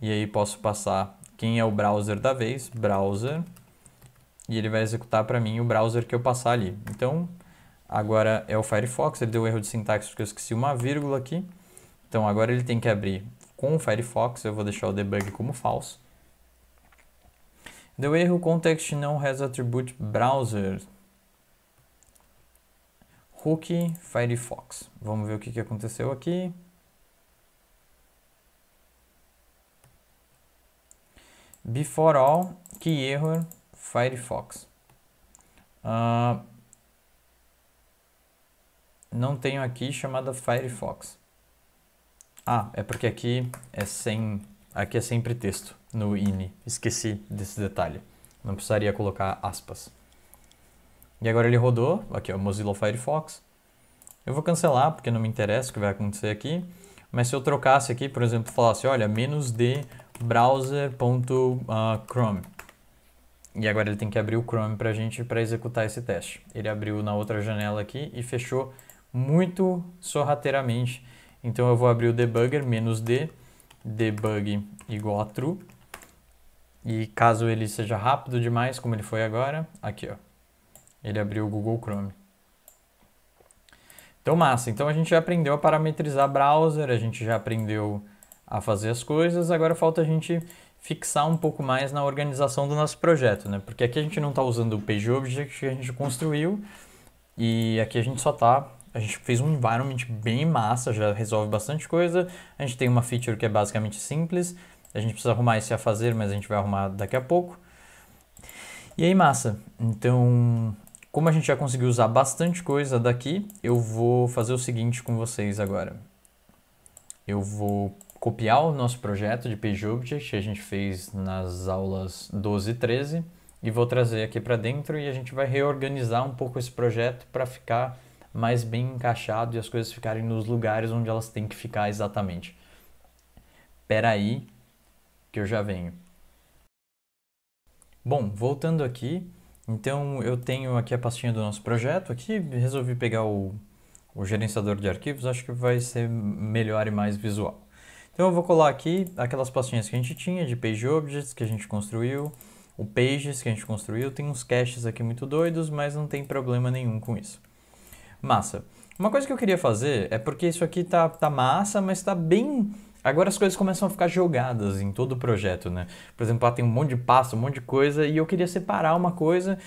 E aí posso passar quem é o browser da vez, browser. E ele vai executar para mim o browser que eu passar ali. Então, Agora é o Firefox, ele deu um erro de sintaxe porque eu esqueci uma vírgula aqui. Então agora ele tem que abrir com o Firefox, eu vou deixar o debug como falso. Deu erro, context não has attribute browser. Hook Firefox. Vamos ver o que, que aconteceu aqui. Before all, key error Firefox. Uh, não tenho aqui chamada Firefox. Ah, é porque aqui é sem aqui é sempre texto no ini. Esqueci desse detalhe. Não precisaria colocar aspas. E agora ele rodou, aqui é o Mozilla Firefox. Eu vou cancelar porque não me interessa o que vai acontecer aqui. Mas se eu trocasse aqui, por exemplo, falasse, olha, menos de browser.chrome. Ah, e agora ele tem que abrir o Chrome para a gente para executar esse teste. Ele abriu na outra janela aqui e fechou muito sorrateiramente. Então eu vou abrir o debugger, menos d, debug igual a true. E caso ele seja rápido demais, como ele foi agora, aqui ó, ele abriu o Google Chrome. Então massa, então a gente já aprendeu a parametrizar browser, a gente já aprendeu a fazer as coisas, agora falta a gente fixar um pouco mais na organização do nosso projeto, né? Porque aqui a gente não está usando o PageObject que a gente construiu e aqui a gente só está a gente fez um environment bem massa, já resolve bastante coisa. A gente tem uma feature que é basicamente simples. A gente precisa arrumar esse a fazer, mas a gente vai arrumar daqui a pouco. E aí, massa. Então, como a gente já conseguiu usar bastante coisa daqui, eu vou fazer o seguinte com vocês agora. Eu vou copiar o nosso projeto de PageObject que a gente fez nas aulas 12 e 13 e vou trazer aqui para dentro e a gente vai reorganizar um pouco esse projeto para ficar mais bem encaixado e as coisas ficarem nos lugares onde elas têm que ficar exatamente. Pera aí, que eu já venho. Bom, voltando aqui, então eu tenho aqui a pastinha do nosso projeto. Aqui resolvi pegar o, o gerenciador de arquivos, acho que vai ser melhor e mais visual. Então eu vou colar aqui aquelas pastinhas que a gente tinha de page objects que a gente construiu, o pages que a gente construiu, tem uns caches aqui muito doidos, mas não tem problema nenhum com isso. Massa. Uma coisa que eu queria fazer é porque isso aqui tá, tá massa, mas tá bem. Agora as coisas começam a ficar jogadas em todo o projeto, né? Por exemplo, lá tem um monte de pasta, um monte de coisa, e eu queria separar uma coisa.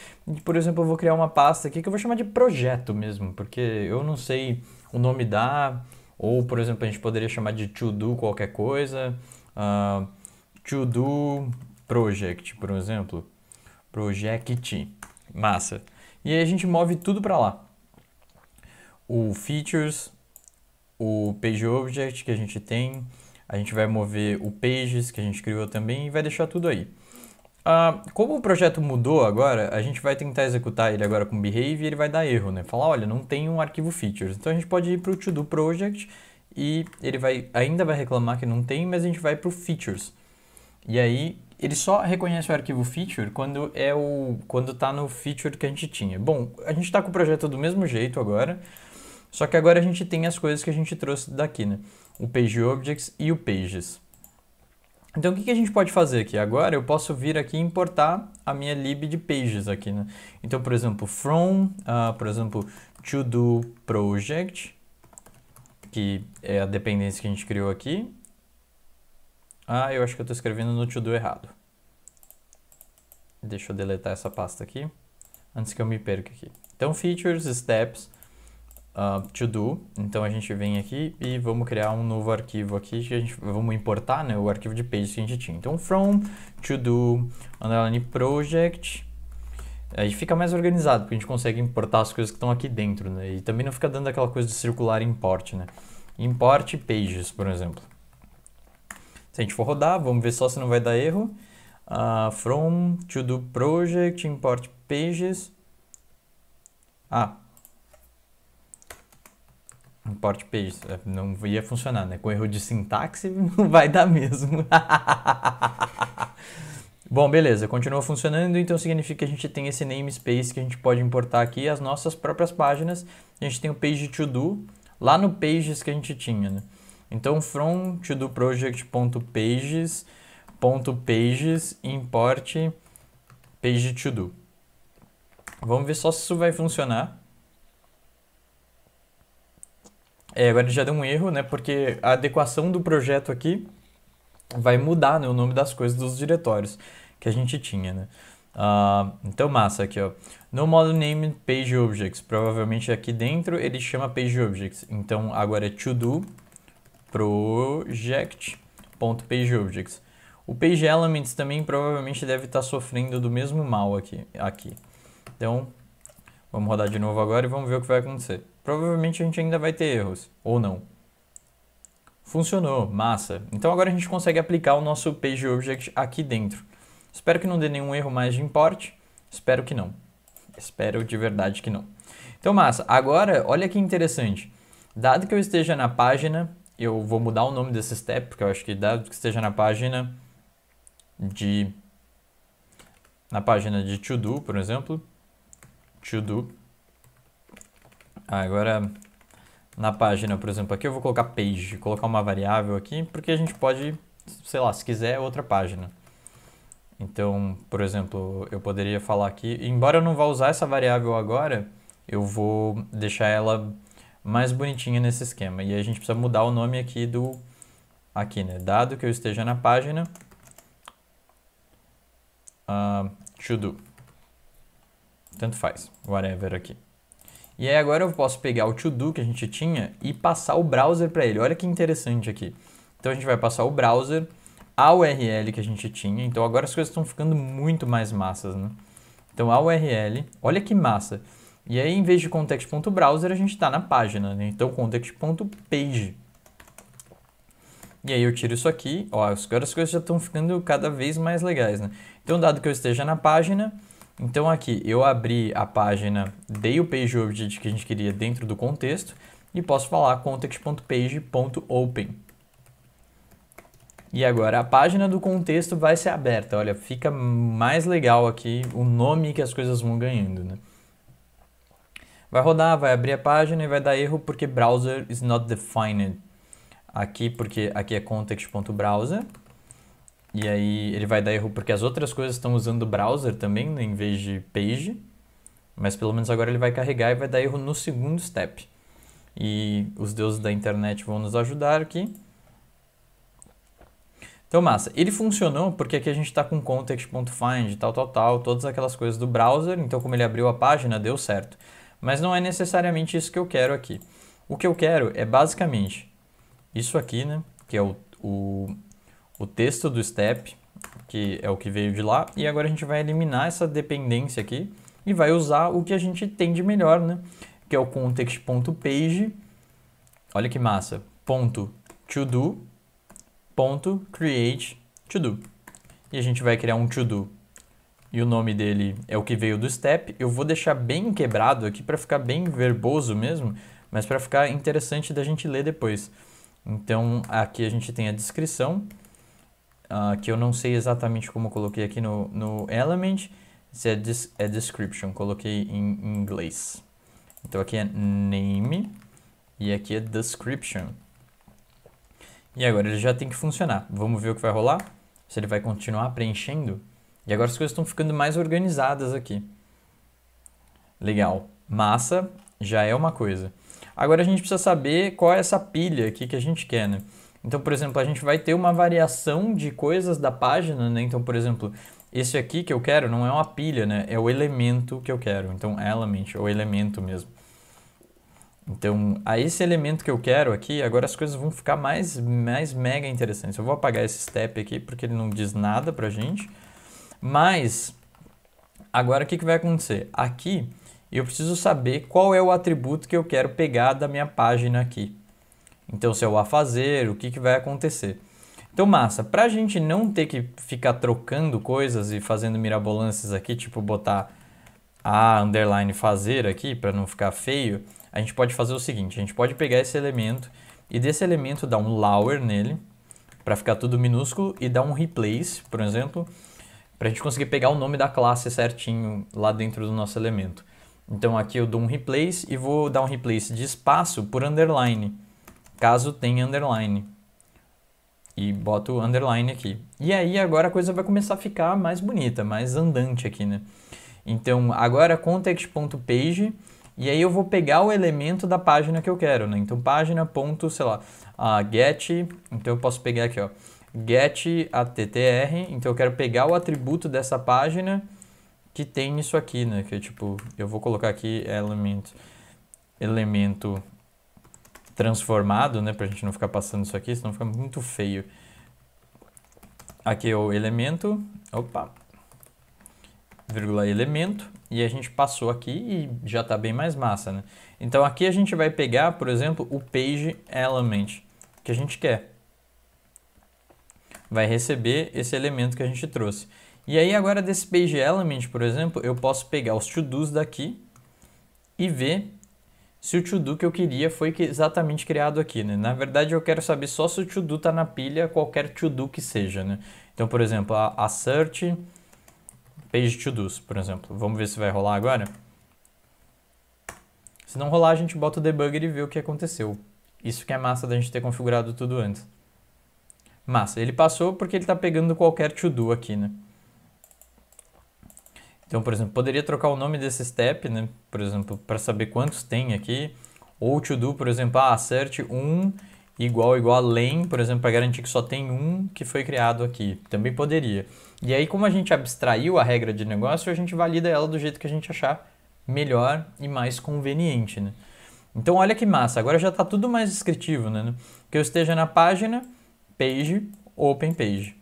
por exemplo, eu vou criar uma pasta aqui que eu vou chamar de projeto mesmo, porque eu não sei o nome da. Ou, por exemplo, a gente poderia chamar de to-do qualquer coisa. Uh, ah, to-do project, por exemplo. Project. Massa. E aí a gente move tudo para lá o features, o page object que a gente tem, a gente vai mover o pages que a gente criou também e vai deixar tudo aí. Ah, como o projeto mudou agora, a gente vai tentar executar ele agora com behave e ele vai dar erro, né? Falar, olha, não tem um arquivo features. Então a gente pode ir para o to do project e ele vai ainda vai reclamar que não tem, mas a gente vai para o features. E aí ele só reconhece o arquivo feature quando é o quando está no feature que a gente tinha. Bom, a gente está com o projeto do mesmo jeito agora. Só que agora a gente tem as coisas que a gente trouxe daqui, né? O Page Objects e o Pages. Então o que, que a gente pode fazer aqui? Agora eu posso vir aqui e importar a minha lib de pages aqui, né? Então, por exemplo, from, uh, por exemplo, to do project, que é a dependência que a gente criou aqui. Ah, eu acho que eu estou escrevendo no to do errado. Deixa eu deletar essa pasta aqui, antes que eu me perca aqui. Então, features, steps, uh, to do. Então a gente vem aqui e vamos criar um novo arquivo aqui que a gente vamos importar, né, o arquivo de pages que a gente tinha. Então from to do underline project Aí fica mais organizado, porque a gente consegue importar as coisas que estão aqui dentro, né? E também não fica dando aquela coisa de circular import, né? Import pages, por exemplo. Se a gente for rodar, vamos ver só se não vai dar erro. Uh, from to do project import pages. Ah, import page é, não ia funcionar, né? Com erro de sintaxe não vai dar mesmo. Bom, beleza, continua funcionando, então significa que a gente tem esse namespace que a gente pode importar aqui as nossas próprias páginas. A gente tem o page to do lá no pages que a gente tinha, né? Então from to do project.pages .pages import page to do. Vamos ver só se isso vai funcionar. É, agora já deu um erro, né? Porque a adequação do projeto aqui vai mudar né, o nome das coisas dos diretórios que a gente tinha, né? Uh, então, massa aqui, ó. No modo name page objects, provavelmente aqui dentro ele chama page objects. Então, agora é to do project.pageObjects. O page elements também provavelmente deve estar tá sofrendo do mesmo mal aqui. aqui. Então, vamos rodar de novo agora e vamos ver o que vai acontecer provavelmente a gente ainda vai ter erros, ou não. Funcionou, massa. Então agora a gente consegue aplicar o nosso page object aqui dentro. Espero que não dê nenhum erro mais de import. Espero que não. Espero de verdade que não. Então massa, agora olha que interessante. Dado que eu esteja na página, eu vou mudar o nome desse step, porque eu acho que dado que esteja na página de na página de to do, por exemplo, to do ah, agora, na página, por exemplo, aqui eu vou colocar page, colocar uma variável aqui, porque a gente pode, sei lá, se quiser, outra página. Então, por exemplo, eu poderia falar aqui, embora eu não vá usar essa variável agora, eu vou deixar ela mais bonitinha nesse esquema. E a gente precisa mudar o nome aqui do aqui, né? Dado que eu esteja na página uh, to do. Tanto faz, whatever aqui. E aí agora eu posso pegar o to-do que a gente tinha e passar o browser para ele. Olha que interessante aqui. Então a gente vai passar o browser, a URL que a gente tinha. Então agora as coisas estão ficando muito mais massas, né? Então a URL, olha que massa. E aí em vez de context.browser a gente está na página, né? Então context.page. E aí eu tiro isso aqui, ó, agora as coisas já estão ficando cada vez mais legais, né? Então dado que eu esteja na página, então aqui eu abri a página, dei o page object que a gente queria dentro do contexto e posso falar context.page.open. E agora a página do contexto vai ser aberta. Olha, fica mais legal aqui o nome que as coisas vão ganhando, né? Vai rodar, vai abrir a página e vai dar erro porque browser is not defined. Aqui porque aqui é context.browser e aí ele vai dar erro porque as outras coisas estão usando browser também, né, em vez de page. Mas pelo menos agora ele vai carregar e vai dar erro no segundo step. E os deuses da internet vão nos ajudar aqui. Então, massa. Ele funcionou porque aqui a gente está com context.find, tal, tal, tal, todas aquelas coisas do browser. Então, como ele abriu a página, deu certo. Mas não é necessariamente isso que eu quero aqui. O que eu quero é basicamente isso aqui, né? Que é o, o o texto do step, que é o que veio de lá, e agora a gente vai eliminar essa dependência aqui e vai usar o que a gente tem de melhor, né? Que é o context.page, olha que massa, ponto todo, ponto create todo. E a gente vai criar um todo. E o nome dele é o que veio do step. Eu vou deixar bem quebrado aqui para ficar bem verboso mesmo, mas para ficar interessante da gente ler depois. Então aqui a gente tem a descrição uh, que eu não sei exatamente como coloquei aqui no, no element, se é, des, é description, coloquei em inglês. Então aqui é name e aqui é description. E agora ele já tem que funcionar. Vamos ver o que vai rolar, se ele vai continuar preenchendo. E agora as coisas estão ficando mais organizadas aqui. Legal. Massa já é uma coisa. Agora a gente precisa saber qual é essa pilha aqui que a gente quer, né? Então, por exemplo, a gente vai ter uma variação de coisas da página, né? Então, por exemplo, esse aqui que eu quero não é uma pilha, né? É o elemento que eu quero. Então, element, é o elemento mesmo. Então, a esse elemento que eu quero aqui, agora as coisas vão ficar mais, mais mega interessantes. Eu vou apagar esse step aqui, porque ele não diz nada pra gente. Mas, agora o que, que vai acontecer? Aqui, eu preciso saber qual é o atributo que eu quero pegar da minha página aqui. Então, se é o que, que vai acontecer. Então, massa, pra gente não ter que ficar trocando coisas e fazendo mirabolances aqui, tipo botar a underline fazer aqui para não ficar feio, a gente pode fazer o seguinte, a gente pode pegar esse elemento e desse elemento dar um lower nele para ficar tudo minúsculo e dar um replace, por exemplo, para a gente conseguir pegar o nome da classe certinho lá dentro do nosso elemento. Então aqui eu dou um replace e vou dar um replace de espaço por underline caso tenha underline. E boto o underline aqui. E aí agora a coisa vai começar a ficar mais bonita, mais andante aqui, né? Então agora context.page e aí eu vou pegar o elemento da página que eu quero, né? Então página ponto, sei lá, a get, então eu posso pegar aqui, ó, get attr, então eu quero pegar o atributo dessa página que tem isso aqui, né? Que é tipo, eu vou colocar aqui elemento, elemento transformado, né? Pra gente não ficar passando isso aqui, senão fica muito feio. Aqui é o elemento, opa, vírgula elemento, e a gente passou aqui e já está bem mais massa, né? Então aqui a gente vai pegar, por exemplo, o page element que a gente quer. Vai receber esse elemento que a gente trouxe. E aí agora desse page element, por exemplo, eu posso pegar os to-dos daqui e ver se o to do que eu queria foi exatamente criado aqui, né? Na verdade, eu quero saber só se o to do está na pilha, qualquer to do que seja, né? Então, por exemplo, a, a search page to dos, por exemplo. Vamos ver se vai rolar agora? Se não rolar, a gente bota o debugger e vê o que aconteceu. Isso que é massa da gente ter configurado tudo antes. Massa, ele passou porque ele está pegando qualquer to do aqui, né? Então, por exemplo, poderia trocar o nome desse step, né? Por exemplo, para saber quantos tem aqui. Ou to do, por exemplo, ah, assert 1 um igual igual a len, por exemplo, para garantir que só tem um que foi criado aqui. Também poderia. E aí, como a gente abstraiu a regra de negócio, a gente valida ela do jeito que a gente achar melhor e mais conveniente, né? Então, olha que massa. Agora já está tudo mais descritivo, né? Que eu esteja na página, page, open page.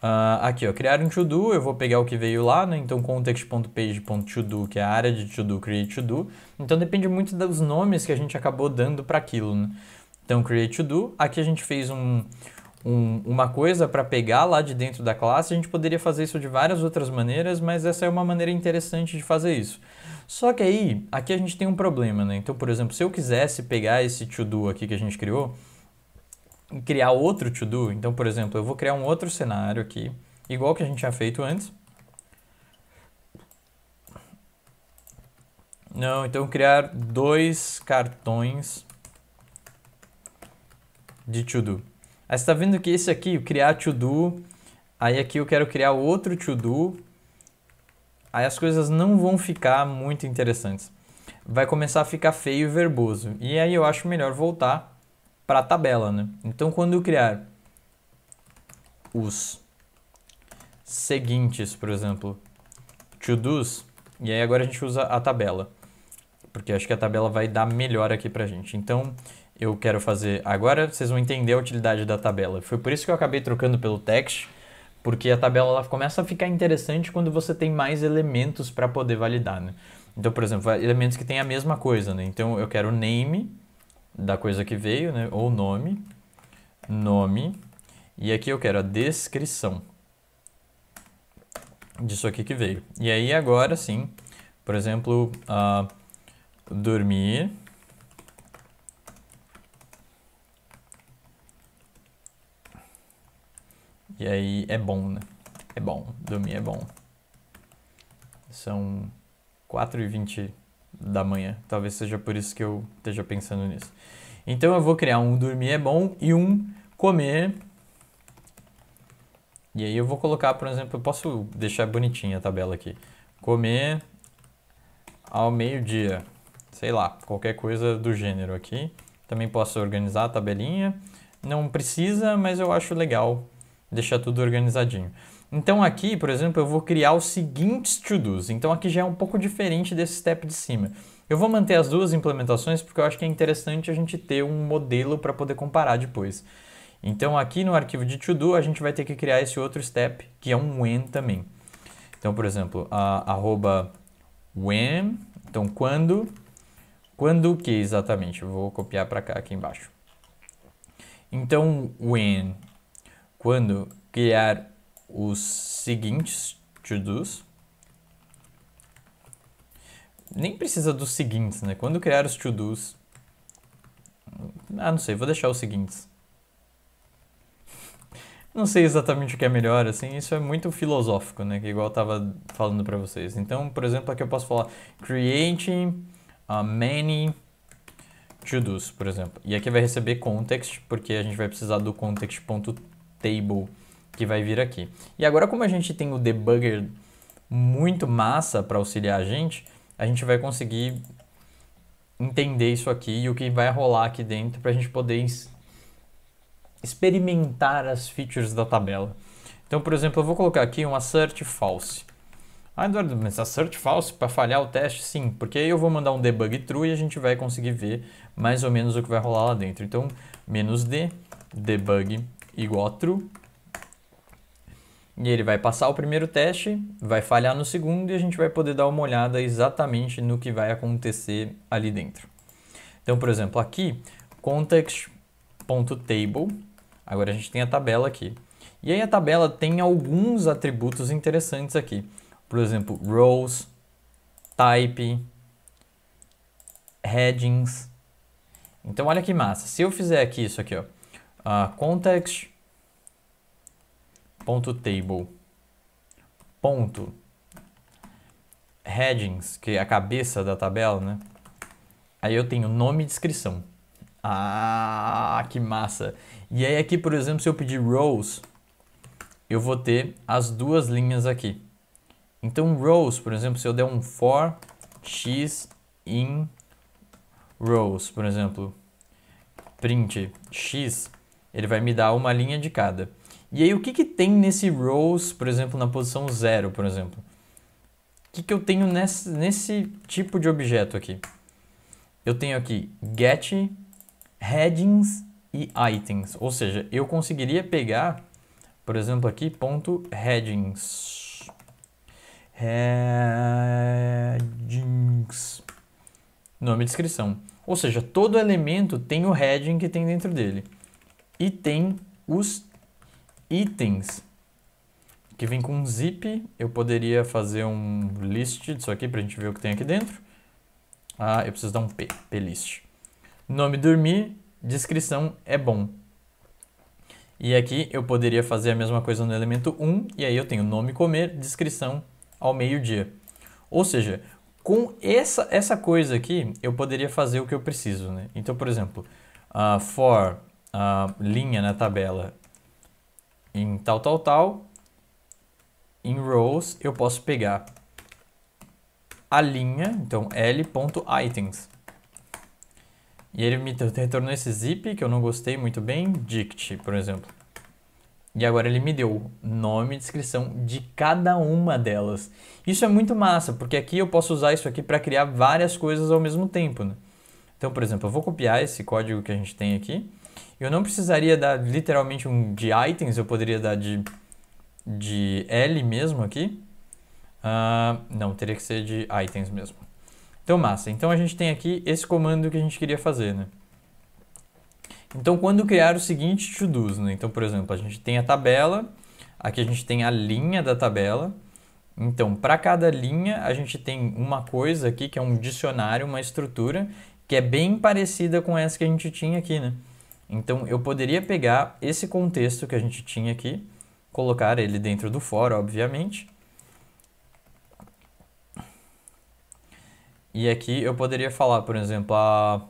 Uh, aqui, ó, criar um to-do, eu vou pegar o que veio lá, né? Então, context.page.todo, que é a área de to-do, create to-do. Então, depende muito dos nomes que a gente acabou dando para aquilo, né? Então, create to-do, aqui a gente fez um, um uma coisa para pegar lá de dentro da classe. A gente poderia fazer isso de várias outras maneiras, mas essa é uma maneira interessante de fazer isso. Só que aí, aqui a gente tem um problema, né? Então, por exemplo, se eu quisesse pegar esse to-do aqui que a gente criou criar outro to-do. Então, por exemplo, eu vou criar um outro cenário aqui, igual que a gente tinha feito antes. Não, então criar dois cartões de to-do. Aí você está vendo que esse aqui, criar to-do, aí aqui eu quero criar outro to-do, aí as coisas não vão ficar muito interessantes. Vai começar a ficar feio e verboso. E aí eu acho melhor voltar para a tabela. Né? Então, quando eu criar os seguintes, por exemplo, to-dos, e aí agora a gente usa a tabela, porque acho que a tabela vai dar melhor aqui para a gente. Então, eu quero fazer agora, vocês vão entender a utilidade da tabela. Foi por isso que eu acabei trocando pelo text, porque a tabela ela começa a ficar interessante quando você tem mais elementos para poder validar, né? Então, por exemplo, elementos que têm a mesma coisa, né? Então, eu quero name, da coisa que veio, né? Ou nome, nome, e aqui eu quero a descrição disso aqui que veio. E aí agora sim, por exemplo, uh, dormir. E aí é bom, né? É bom, dormir é bom. São 4 e 20 da manhã. Talvez seja por isso que eu esteja pensando nisso. Então eu vou criar um dormir é bom e um comer. E aí eu vou colocar, por exemplo, eu posso deixar bonitinha a tabela aqui. Comer ao meio-dia. Sei lá, qualquer coisa do gênero aqui. Também posso organizar a tabelinha. Não precisa, mas eu acho legal deixar tudo organizadinho. Então aqui, por exemplo, eu vou criar os seguintes to-dos. Então aqui já é um pouco diferente desse step de cima. Eu vou manter as duas implementações porque eu acho que é interessante a gente ter um modelo para poder comparar depois. Então aqui no arquivo de to-do a gente vai ter que criar esse outro step, que é um when também. Então, por exemplo, a, arroba when, então quando, quando o que exatamente? Eu vou copiar para cá, aqui embaixo. Então, when, quando criar os seguintes to-dos. Nem precisa dos seguintes, né? Quando criar os to-dos... Ah, não sei, vou deixar os seguintes. Não sei exatamente o que é melhor, assim, isso é muito filosófico, né? Que igual eu tava falando para vocês. Então, por exemplo, aqui eu posso falar creating a uh, many to-dos, por exemplo. E aqui vai receber context, porque a gente vai precisar do context.table que vai vir aqui. E agora como a gente tem o debugger muito massa para auxiliar a gente, a gente vai conseguir entender isso aqui e o que vai rolar aqui dentro para a gente poder experimentar as features da tabela. Então, por exemplo, eu vou colocar aqui um assert false. Ah, Eduardo, mas assert false para falhar o teste? Sim, porque aí eu vou mandar um debug true e a gente vai conseguir ver mais ou menos o que vai rolar lá dentro. Então, menos "d", debug igual a true e ele vai passar o primeiro teste, vai falhar no segundo e a gente vai poder dar uma olhada exatamente no que vai acontecer ali dentro. Então, por exemplo, aqui, context.table, agora a gente tem a tabela aqui. E aí a tabela tem alguns atributos interessantes aqui. Por exemplo, rows, type, headings. Então olha que massa. Se eu fizer aqui isso aqui, ó, uh, context ponto table ponto headings, que é a cabeça da tabela, né? Aí eu tenho nome e descrição. Ah, que massa! E aí aqui, por exemplo, se eu pedir rows, eu vou ter as duas linhas aqui. Então rows, por exemplo, se eu der um for x in rows, por exemplo, print x, ele vai me dar uma linha de cada. E aí, o que, que tem nesse rows, por exemplo, na posição 0, por exemplo? O que, que eu tenho nesse, nesse tipo de objeto aqui? Eu tenho aqui get, headings e items. Ou seja, eu conseguiria pegar, por exemplo, aqui, ponto headings. Headings. Nome e descrição. Ou seja, todo elemento tem o heading que tem dentro dele. E tem os itens que vem com um zip. Eu poderia fazer um list disso aqui para a gente ver o que tem aqui dentro. Ah, eu preciso dar um P, plist. Nome dormir, descrição é bom. E aqui eu poderia fazer a mesma coisa no elemento 1, e aí eu tenho nome comer, descrição ao meio-dia. Ou seja, com essa, essa coisa aqui, eu poderia fazer o que eu preciso. Né? Então, por exemplo, uh, for uh, linha na tabela em tal, tal, tal. Em rows, eu posso pegar a linha, então l.items. E ele me retornou esse zip que eu não gostei muito bem, dict, por exemplo. E agora ele me deu nome e descrição de cada uma delas. Isso é muito massa, porque aqui eu posso usar isso aqui para criar várias coisas ao mesmo tempo. Né? Então, por exemplo, eu vou copiar esse código que a gente tem aqui eu não precisaria dar literalmente um de items, eu poderia dar de, de L mesmo aqui. Uh, não, teria que ser de items mesmo. Então, massa. Então, a gente tem aqui esse comando que a gente queria fazer, né? Então, quando criar o seguinte to-dos, né? Então, por exemplo, a gente tem a tabela, aqui a gente tem a linha da tabela. Então, para cada linha, a gente tem uma coisa aqui, que é um dicionário, uma estrutura, que é bem parecida com essa que a gente tinha aqui, né? Então eu poderia pegar esse contexto que a gente tinha aqui, colocar ele dentro do for, obviamente. E aqui eu poderia falar, por exemplo, a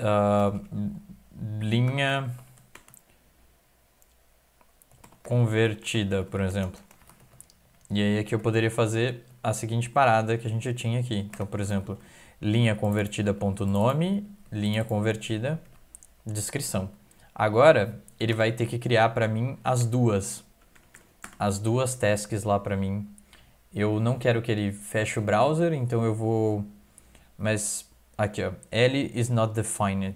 Uh, linha convertida, por exemplo. E aí aqui eu poderia fazer a seguinte parada que a gente tinha aqui. Então, por exemplo, linha convertida ponto nome, linha convertida descrição. Agora, ele vai ter que criar para mim as duas. As duas tasks lá para mim. Eu não quero que ele feche o browser, então eu vou... Mas, aqui ó, L is not defined.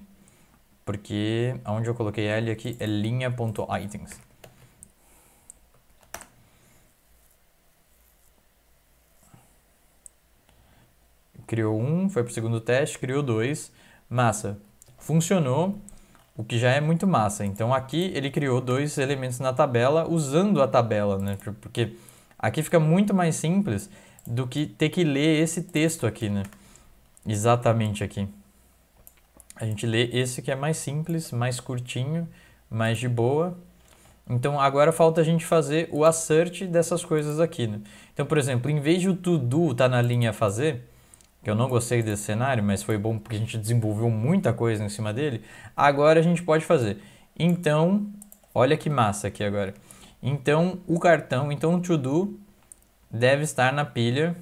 Porque onde eu coloquei L aqui é linha.items. criou um, foi para o segundo teste, criou dois, massa. Funcionou, o que já é muito massa. Então aqui ele criou dois elementos na tabela usando a tabela, né? Porque aqui fica muito mais simples do que ter que ler esse texto aqui, né? Exatamente aqui. A gente lê esse que é mais simples, mais curtinho, mais de boa. Então agora falta a gente fazer o assert dessas coisas aqui, né? Então, por exemplo, em vez de o to do tá na linha fazer, que eu não gostei desse cenário, mas foi bom porque a gente desenvolveu muita coisa em cima dele, agora a gente pode fazer. Então, olha que massa aqui agora. Então, o cartão, então o to do deve estar na pilha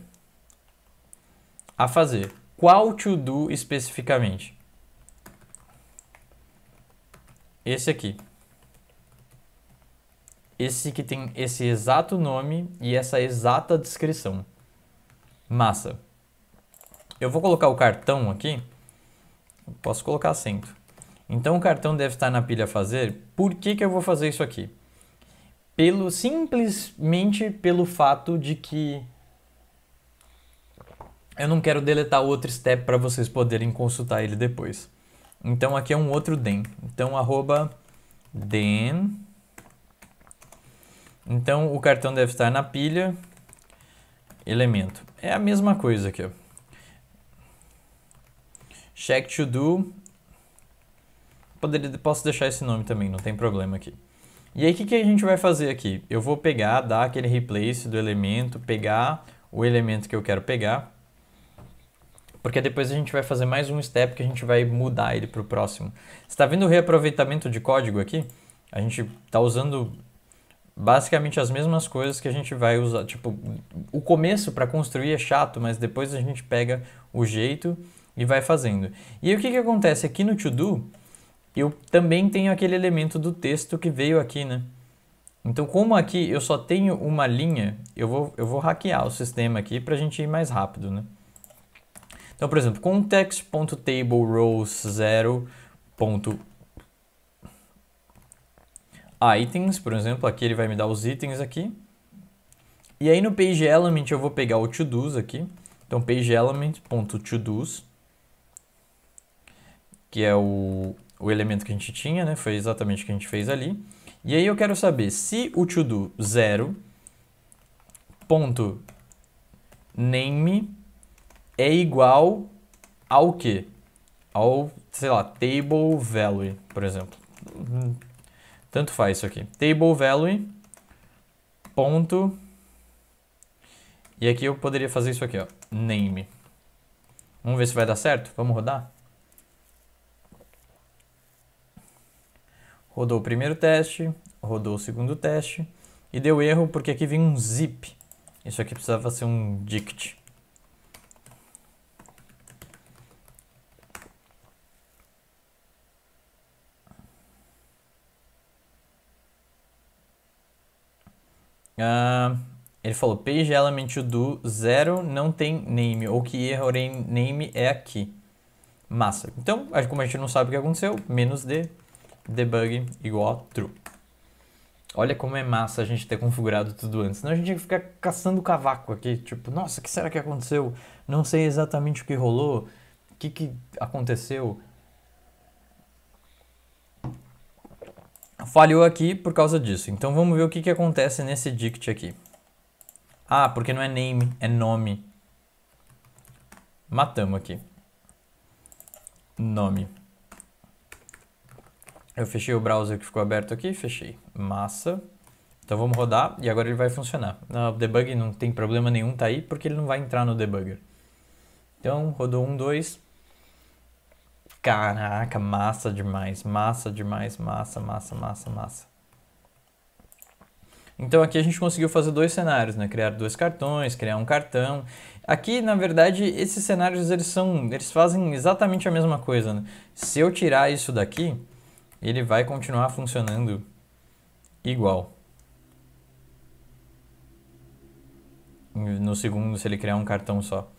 a fazer. Qual to do especificamente? Esse aqui. Esse que tem esse exato nome e essa exata descrição. Massa. Eu vou colocar o cartão aqui. posso colocar sempre. Então o cartão deve estar na pilha fazer. Por que, que eu vou fazer isso aqui? Pelo, simplesmente pelo fato de que eu não quero deletar outro step para vocês poderem consultar ele depois. Então aqui é um outro den. Então arroba den. Então o cartão deve estar na pilha elemento. É a mesma coisa aqui, ó check to do. Poderia, posso deixar esse nome também, não tem problema aqui. E aí o que, que a gente vai fazer aqui? Eu vou pegar, dar aquele replace do elemento, pegar o elemento que eu quero pegar, porque depois a gente vai fazer mais um step que a gente vai mudar ele para o próximo. Você está vendo o reaproveitamento de código aqui? A gente está usando basicamente as mesmas coisas que a gente vai usar. Tipo, o começo para construir é chato, mas depois a gente pega o jeito e vai fazendo. E aí, o que, que acontece aqui no to do? Eu também tenho aquele elemento do texto que veio aqui, né? Então, como aqui eu só tenho uma linha, eu vou, eu vou hackear o sistema aqui para a gente ir mais rápido, né? Então, por exemplo, contexttablerows rows 0. itens por exemplo, aqui ele vai me dar os itens aqui. E aí no page element eu vou pegar o to dos aqui. Então page element.todos que é o, o elemento que a gente tinha, né? Foi exatamente o que a gente fez ali. E aí eu quero saber se o todo zero ponto name é igual ao que? Ao, sei lá, table value, por exemplo. Tanto faz isso aqui. Table value ponto e aqui eu poderia fazer isso aqui, ó, name. Vamos ver se vai dar certo? Vamos rodar? rodou o primeiro teste, rodou o segundo teste e deu erro porque aqui vinha um zip. Isso aqui precisava ser um dict. Uh, ele falou page element do zero não tem name ou que error em name é aqui. Massa. Então, como a gente não sabe o que aconteceu, menos d debug igual a true. Olha como é massa a gente ter configurado tudo antes. Senão a gente ia ficar caçando cavaco aqui, tipo, nossa, o que será que aconteceu? Não sei exatamente o que rolou, o que, que aconteceu. Falhou aqui por causa disso. Então vamos ver o que, que acontece nesse dict aqui. Ah, porque não é name, é nome. Matamos aqui. Nome. Eu fechei o browser que ficou aberto aqui, fechei. Massa. Então vamos rodar e agora ele vai funcionar. Ah, o debug não tem problema nenhum, tá aí, porque ele não vai entrar no debugger. Então, rodou um, dois. Caraca, massa demais, massa demais, massa, massa, massa, massa. Então aqui a gente conseguiu fazer dois cenários, né? Criar dois cartões, criar um cartão. Aqui, na verdade, esses cenários eles são, eles fazem exatamente a mesma coisa, né? Se eu tirar isso daqui, ele vai continuar funcionando igual. No segundo, se ele criar um cartão só.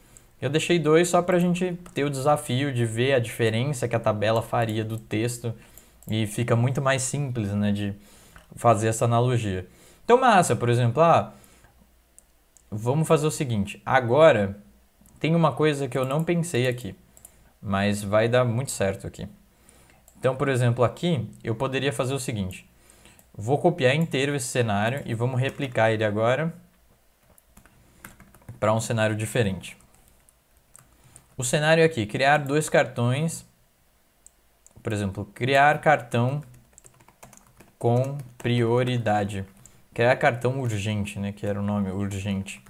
Eu deixei dois só para a gente ter o desafio de ver a diferença que a tabela faria do texto e fica muito mais simples né, de fazer essa analogia. Então, massa, por exemplo, ah, vamos fazer o seguinte: agora tem uma coisa que eu não pensei aqui, mas vai dar muito certo aqui. Então, por exemplo, aqui eu poderia fazer o seguinte. Vou copiar inteiro esse cenário e vamos replicar ele agora para um cenário diferente. O cenário aqui, criar dois cartões, por exemplo, criar cartão com prioridade. Criar cartão urgente, né, que era o nome, urgente.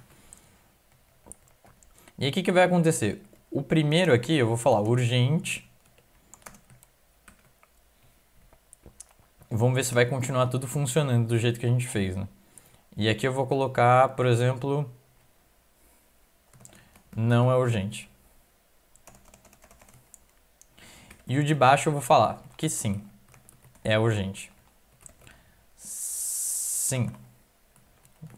E aí o que, que vai acontecer? O primeiro aqui, eu vou falar urgente, vamos ver se vai continuar tudo funcionando do jeito que a gente fez, né? E aqui eu vou colocar, por exemplo, não é urgente. E o de baixo eu vou falar que sim, é urgente. Sim.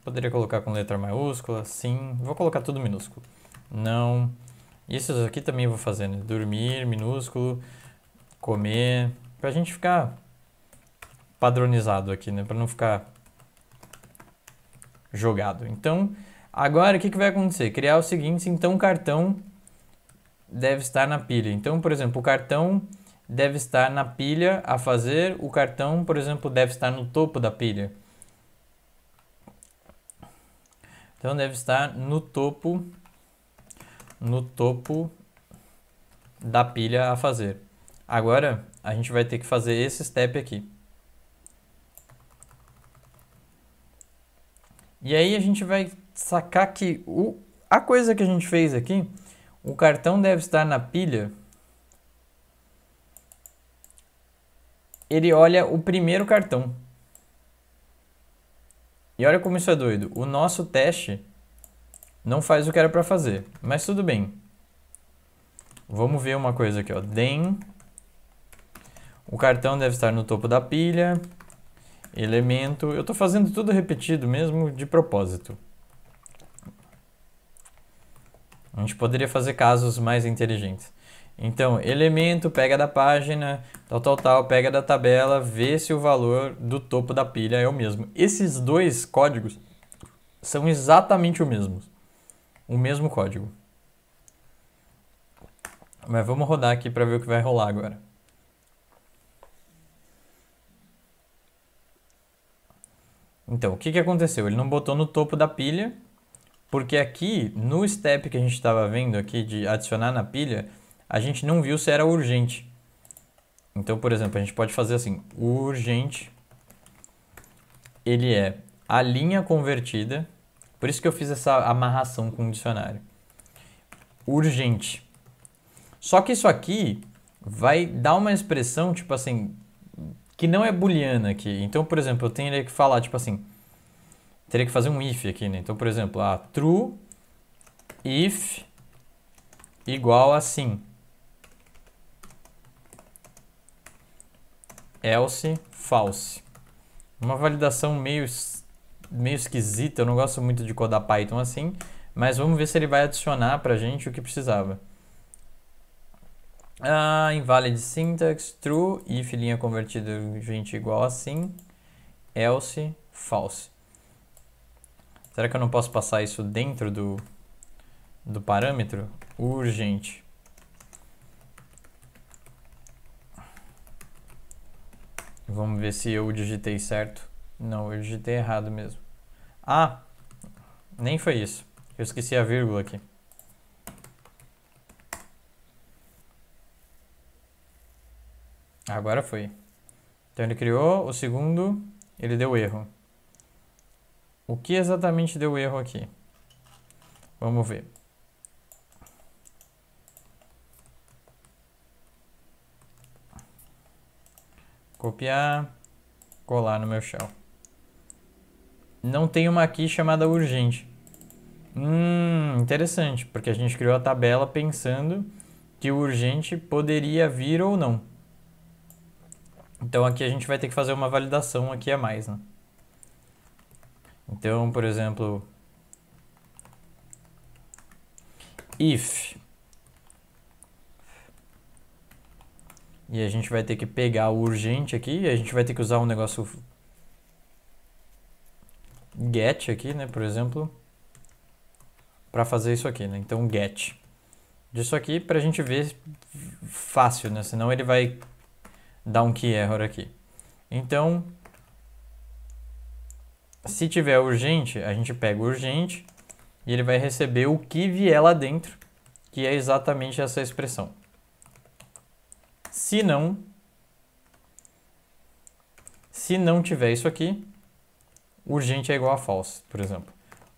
Poderia colocar com letra maiúscula, sim. Vou colocar tudo minúsculo. Não. Isso aqui também vou fazer, Né? Dormir, minúsculo. Comer. Pra gente ficar padronizado aqui, né? Para não ficar jogado. Então, agora o que, que vai acontecer? Criar o seguinte, então o cartão deve estar na pilha. Então, por exemplo, o cartão deve estar na pilha a fazer, o cartão, por exemplo, deve estar no topo da pilha. Então deve estar no topo no topo da pilha a fazer. Agora a gente vai ter que fazer esse step aqui. E aí a gente vai sacar que o, a coisa que a gente fez aqui, o cartão deve estar na pilha. Ele olha o primeiro cartão. E olha como isso é doido. O nosso teste não faz o que era para fazer, mas tudo bem. Vamos ver uma coisa aqui, ó. Den. O cartão deve estar no topo da pilha elemento. Eu estou fazendo tudo repetido mesmo de propósito. A gente poderia fazer casos mais inteligentes. Então, elemento, pega da página, tal, tal, tal, pega da tabela, vê se o valor do topo da pilha é o mesmo. Esses dois códigos são exatamente o mesmo. O mesmo código. Mas vamos rodar aqui para ver o que vai rolar agora. Então, o que, que aconteceu? Ele não botou no topo da pilha, porque aqui, no step que a gente estava vendo aqui de adicionar na pilha, a gente não viu se era urgente. Então, por exemplo, a gente pode fazer assim, urgente, ele é a linha convertida, por isso que eu fiz essa amarração com o dicionário. Urgente. Só que isso aqui vai dar uma expressão, tipo assim, que não é booleana aqui. Então, por exemplo, eu teria que falar, tipo assim, teria que fazer um if aqui, né? Então, por exemplo, ah, true if igual a sim. Else, false. Uma validação meio, meio esquisita, eu não gosto muito de codar Python assim, mas vamos ver se ele vai adicionar pra gente o que precisava. Ah, invalid syntax, true, if linha convertida gente igual assim, else, false. Será que eu não posso passar isso dentro do, do parâmetro? Urgente. Vamos ver se eu digitei certo. Não, eu digitei errado mesmo. Ah, nem foi isso. Eu esqueci a vírgula aqui. Agora foi. Então ele criou, o segundo, ele deu erro. O que exatamente deu erro aqui? Vamos ver. Copiar, colar no meu shell. Não tem uma aqui chamada urgente. Hum, interessante, porque a gente criou a tabela pensando que o urgente poderia vir ou não. Então aqui a gente vai ter que fazer uma validação aqui a mais, né? Então, por exemplo, if e a gente vai ter que pegar o urgente aqui, e a gente vai ter que usar um negócio get aqui, né, por exemplo, para fazer isso aqui, né? Então get disso aqui para a gente ver fácil, né? Senão ele vai dá um key error aqui. Então, se tiver urgente, a gente pega urgente e ele vai receber o que vier lá dentro, que é exatamente essa expressão. Se não, se não tiver isso aqui, urgente é igual a false, por exemplo.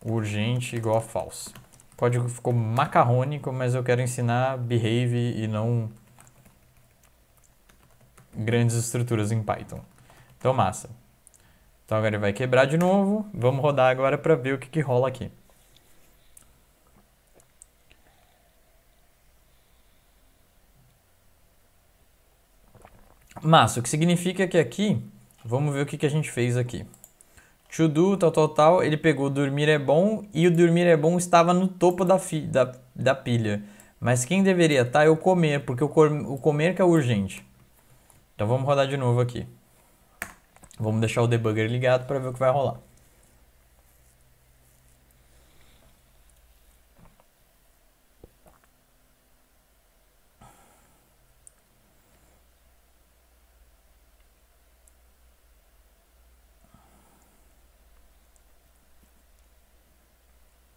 Urgente igual a false. O código ficou macarrônico, mas eu quero ensinar behave e não grandes estruturas em Python. Então, massa. Então, agora ele vai quebrar de novo. Vamos rodar agora para ver o que, que rola aqui. Massa, o que significa que aqui, vamos ver o que, que a gente fez aqui. To do, tal, tal, tal, ele pegou dormir é bom e o dormir é bom estava no topo da, da, da pilha. Mas quem deveria estar tá é o comer, porque o, o comer que é urgente. Então vamos rodar de novo aqui. Vamos deixar o debugger ligado para ver o que vai rolar.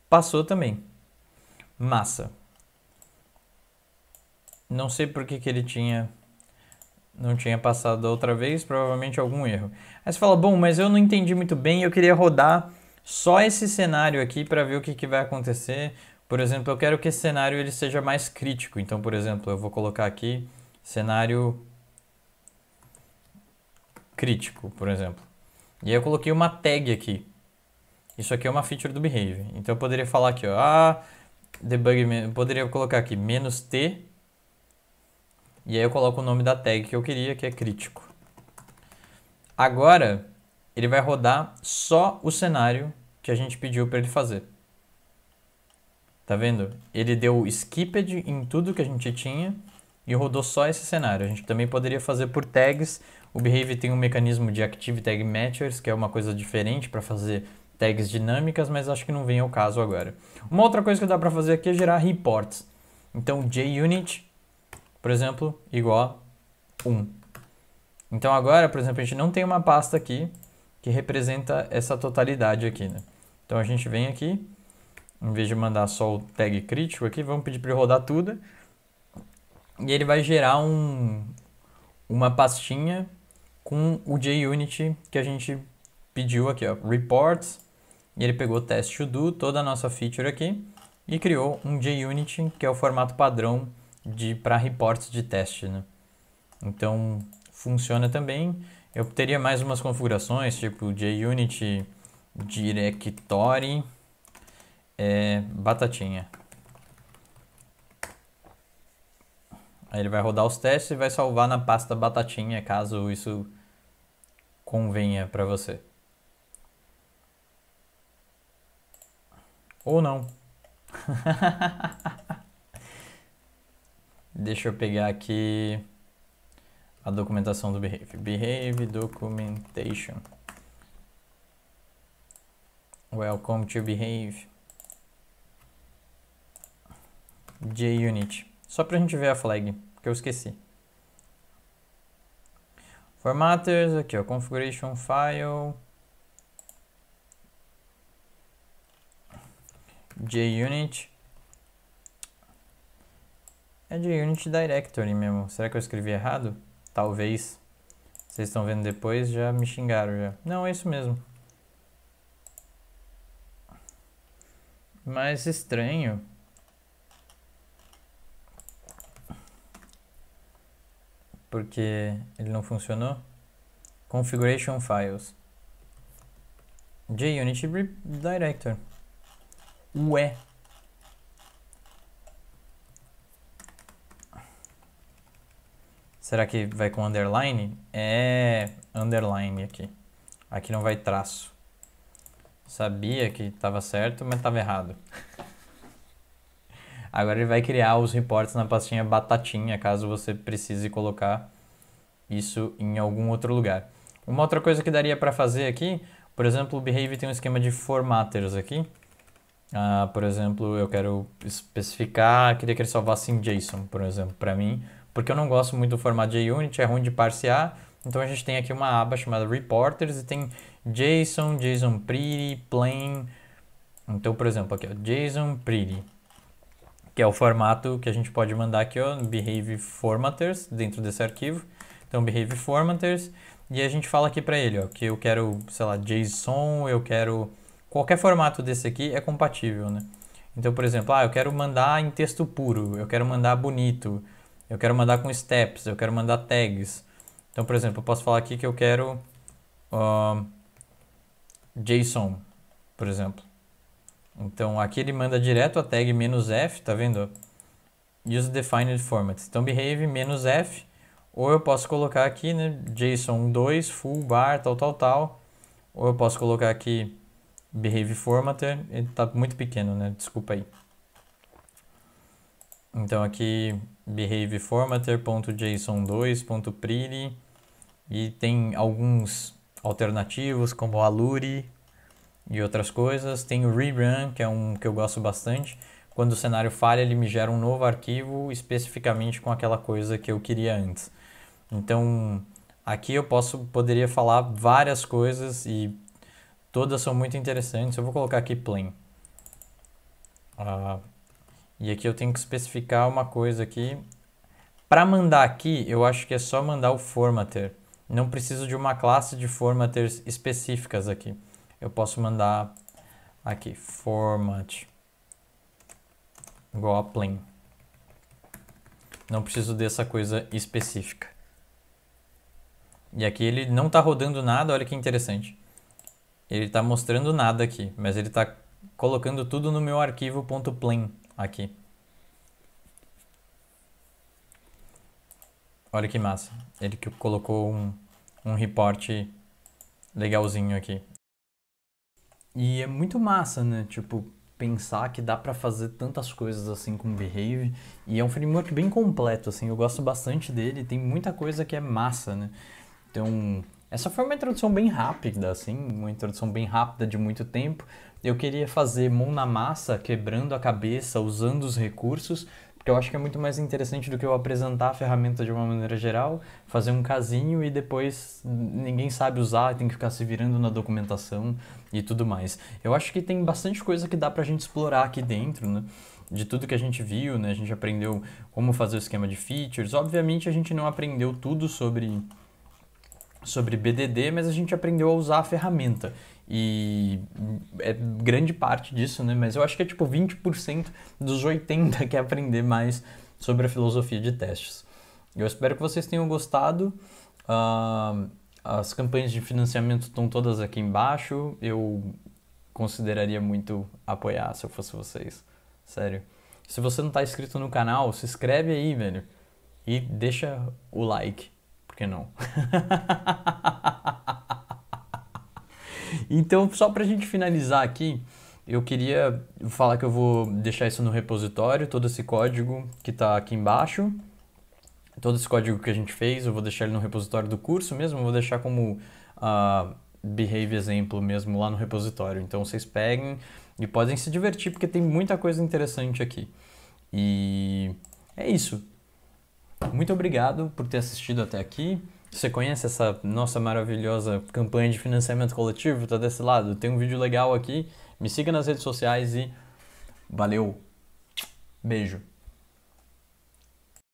Passou também. Massa. Não sei por que, que ele tinha não tinha passado outra vez, provavelmente algum erro. Aí você fala, bom, mas eu não entendi muito bem, eu queria rodar só esse cenário aqui para ver o que, que vai acontecer. Por exemplo, eu quero que esse cenário ele seja mais crítico. Então, por exemplo, eu vou colocar aqui cenário crítico, por exemplo. E aí eu coloquei uma tag aqui. Isso aqui é uma feature do behave. Então eu poderia falar aqui, ó, ah, debug, eu poderia colocar aqui menos t e aí eu coloco o nome da tag que eu queria, que é crítico. Agora, ele vai rodar só o cenário que a gente pediu para ele fazer. Tá vendo? Ele deu skipped em tudo que a gente tinha e rodou só esse cenário. A gente também poderia fazer por tags. O Behave tem um mecanismo de Active Tag Matchers, que é uma coisa diferente para fazer tags dinâmicas, mas acho que não vem ao caso agora. Uma outra coisa que dá para fazer aqui é gerar reports. Então, JUnit por exemplo, igual a 1. Então agora, por exemplo, a gente não tem uma pasta aqui que representa essa totalidade aqui, né? Então a gente vem aqui, em vez de mandar só o tag crítico aqui, vamos pedir para ele rodar tudo. E ele vai gerar um, uma pastinha com o JUnit que a gente pediu aqui, ó, reports. E ele pegou test to do, toda a nossa feature aqui, e criou um JUnit, que é o formato padrão de para reportes de teste, né? Então funciona também. Eu teria mais umas configurações, tipo JUnit Directory é, Batatinha. Aí ele vai rodar os testes e vai salvar na pasta Batatinha, caso isso convenha para você. Ou não. Deixa eu pegar aqui a documentação do Behave. Behave Documentation. Welcome to Behave. JUnit. Só pra gente ver a flag, que eu esqueci. Formatters, aqui ó, configuration file. JUnit. É de Unity Directory mesmo. Será que eu escrevi errado? Talvez. Vocês estão vendo depois, já me xingaram já. Não, é isso mesmo. Mas estranho. Porque ele não funcionou. Configuration Files. JUnity directory. Ué. Será que vai com underline? É underline aqui. Aqui não vai traço. Sabia que estava certo, mas estava errado. Agora ele vai criar os reports na pastinha batatinha, caso você precise colocar isso em algum outro lugar. Uma outra coisa que daria para fazer aqui, por exemplo, o Behave tem um esquema de formatters aqui. Ah, por exemplo, eu quero especificar, queria que ele salvasse em JSON, por exemplo, para mim porque eu não gosto muito do formato JUnit, é ruim de parsear. Então a gente tem aqui uma aba chamada Reporters e tem JSON, JSON Pretty, Plain. Então, por exemplo, aqui, ó, JSON Pretty, que é o formato que a gente pode mandar aqui, ó, Behave Formatters, dentro desse arquivo. Então, Behave Formatters, e a gente fala aqui para ele, ó, que eu quero, sei lá, JSON, eu quero... Qualquer formato desse aqui é compatível, né? Então, por exemplo, ah, eu quero mandar em texto puro, eu quero mandar bonito, eu quero mandar com steps, eu quero mandar tags. Então, por exemplo, eu posso falar aqui que eu quero uh, JSON, por exemplo. Então, aqui ele manda direto a tag "-f", tá vendo? Use defined format. Então, behave "-f", ou eu posso colocar aqui, né, JSON 2, full bar, tal, tal, tal. Ou eu posso colocar aqui behave formatter, ele tá muito pequeno, né? Desculpa aí. Então, aqui behaveformatter.json2.prilly e tem alguns alternativos como Aluri e outras coisas. Tem o rerun, que é um que eu gosto bastante. Quando o cenário falha, ele me gera um novo arquivo especificamente com aquela coisa que eu queria antes. Então, aqui eu posso poderia falar várias coisas e todas são muito interessantes. Eu vou colocar aqui plain. Uh, e aqui eu tenho que especificar uma coisa aqui. Para mandar aqui, eu acho que é só mandar o formatter. Não preciso de uma classe de formatters específicas aqui. Eu posso mandar aqui, format goplin. Não preciso dessa coisa específica. E aqui ele não está rodando nada, olha que interessante. Ele está mostrando nada aqui, mas ele está colocando tudo no meu arquivo .plain aqui. Olha que massa. Ele que colocou um, um report legalzinho aqui. E é muito massa, né? Tipo, pensar que dá para fazer tantas coisas assim com Behave. E é um framework bem completo, assim. Eu gosto bastante dele. Tem muita coisa que é massa, né? Então, essa foi uma introdução bem rápida, assim, uma introdução bem rápida de muito tempo. Eu queria fazer mão na massa, quebrando a cabeça, usando os recursos, porque eu acho que é muito mais interessante do que eu apresentar a ferramenta de uma maneira geral, fazer um casinho e depois ninguém sabe usar, tem que ficar se virando na documentação e tudo mais. Eu acho que tem bastante coisa que dá pra gente explorar aqui dentro, né? de tudo que a gente viu, né? A gente aprendeu como fazer o esquema de features. Obviamente a gente não aprendeu tudo sobre sobre BDD, mas a gente aprendeu a usar a ferramenta. E é grande parte disso, né? Mas eu acho que é tipo 20% dos 80% que é aprender mais sobre a filosofia de testes. Eu espero que vocês tenham gostado. Uh, as campanhas de financiamento estão todas aqui embaixo. Eu consideraria muito apoiar se eu fosse vocês. Sério. Se você não está inscrito no canal, se inscreve aí, velho. E deixa o like. Porque não? então, só para a gente finalizar aqui, eu queria falar que eu vou deixar isso no repositório, todo esse código que está aqui embaixo. Todo esse código que a gente fez, eu vou deixar ele no repositório do curso mesmo, eu vou deixar como uh, behave exemplo mesmo lá no repositório. Então vocês peguem e podem se divertir, porque tem muita coisa interessante aqui. E é isso. Muito obrigado por ter assistido até aqui. Você conhece essa nossa maravilhosa campanha de financiamento coletivo? Tá desse lado? Tem um vídeo legal aqui. Me siga nas redes sociais e valeu. Beijo.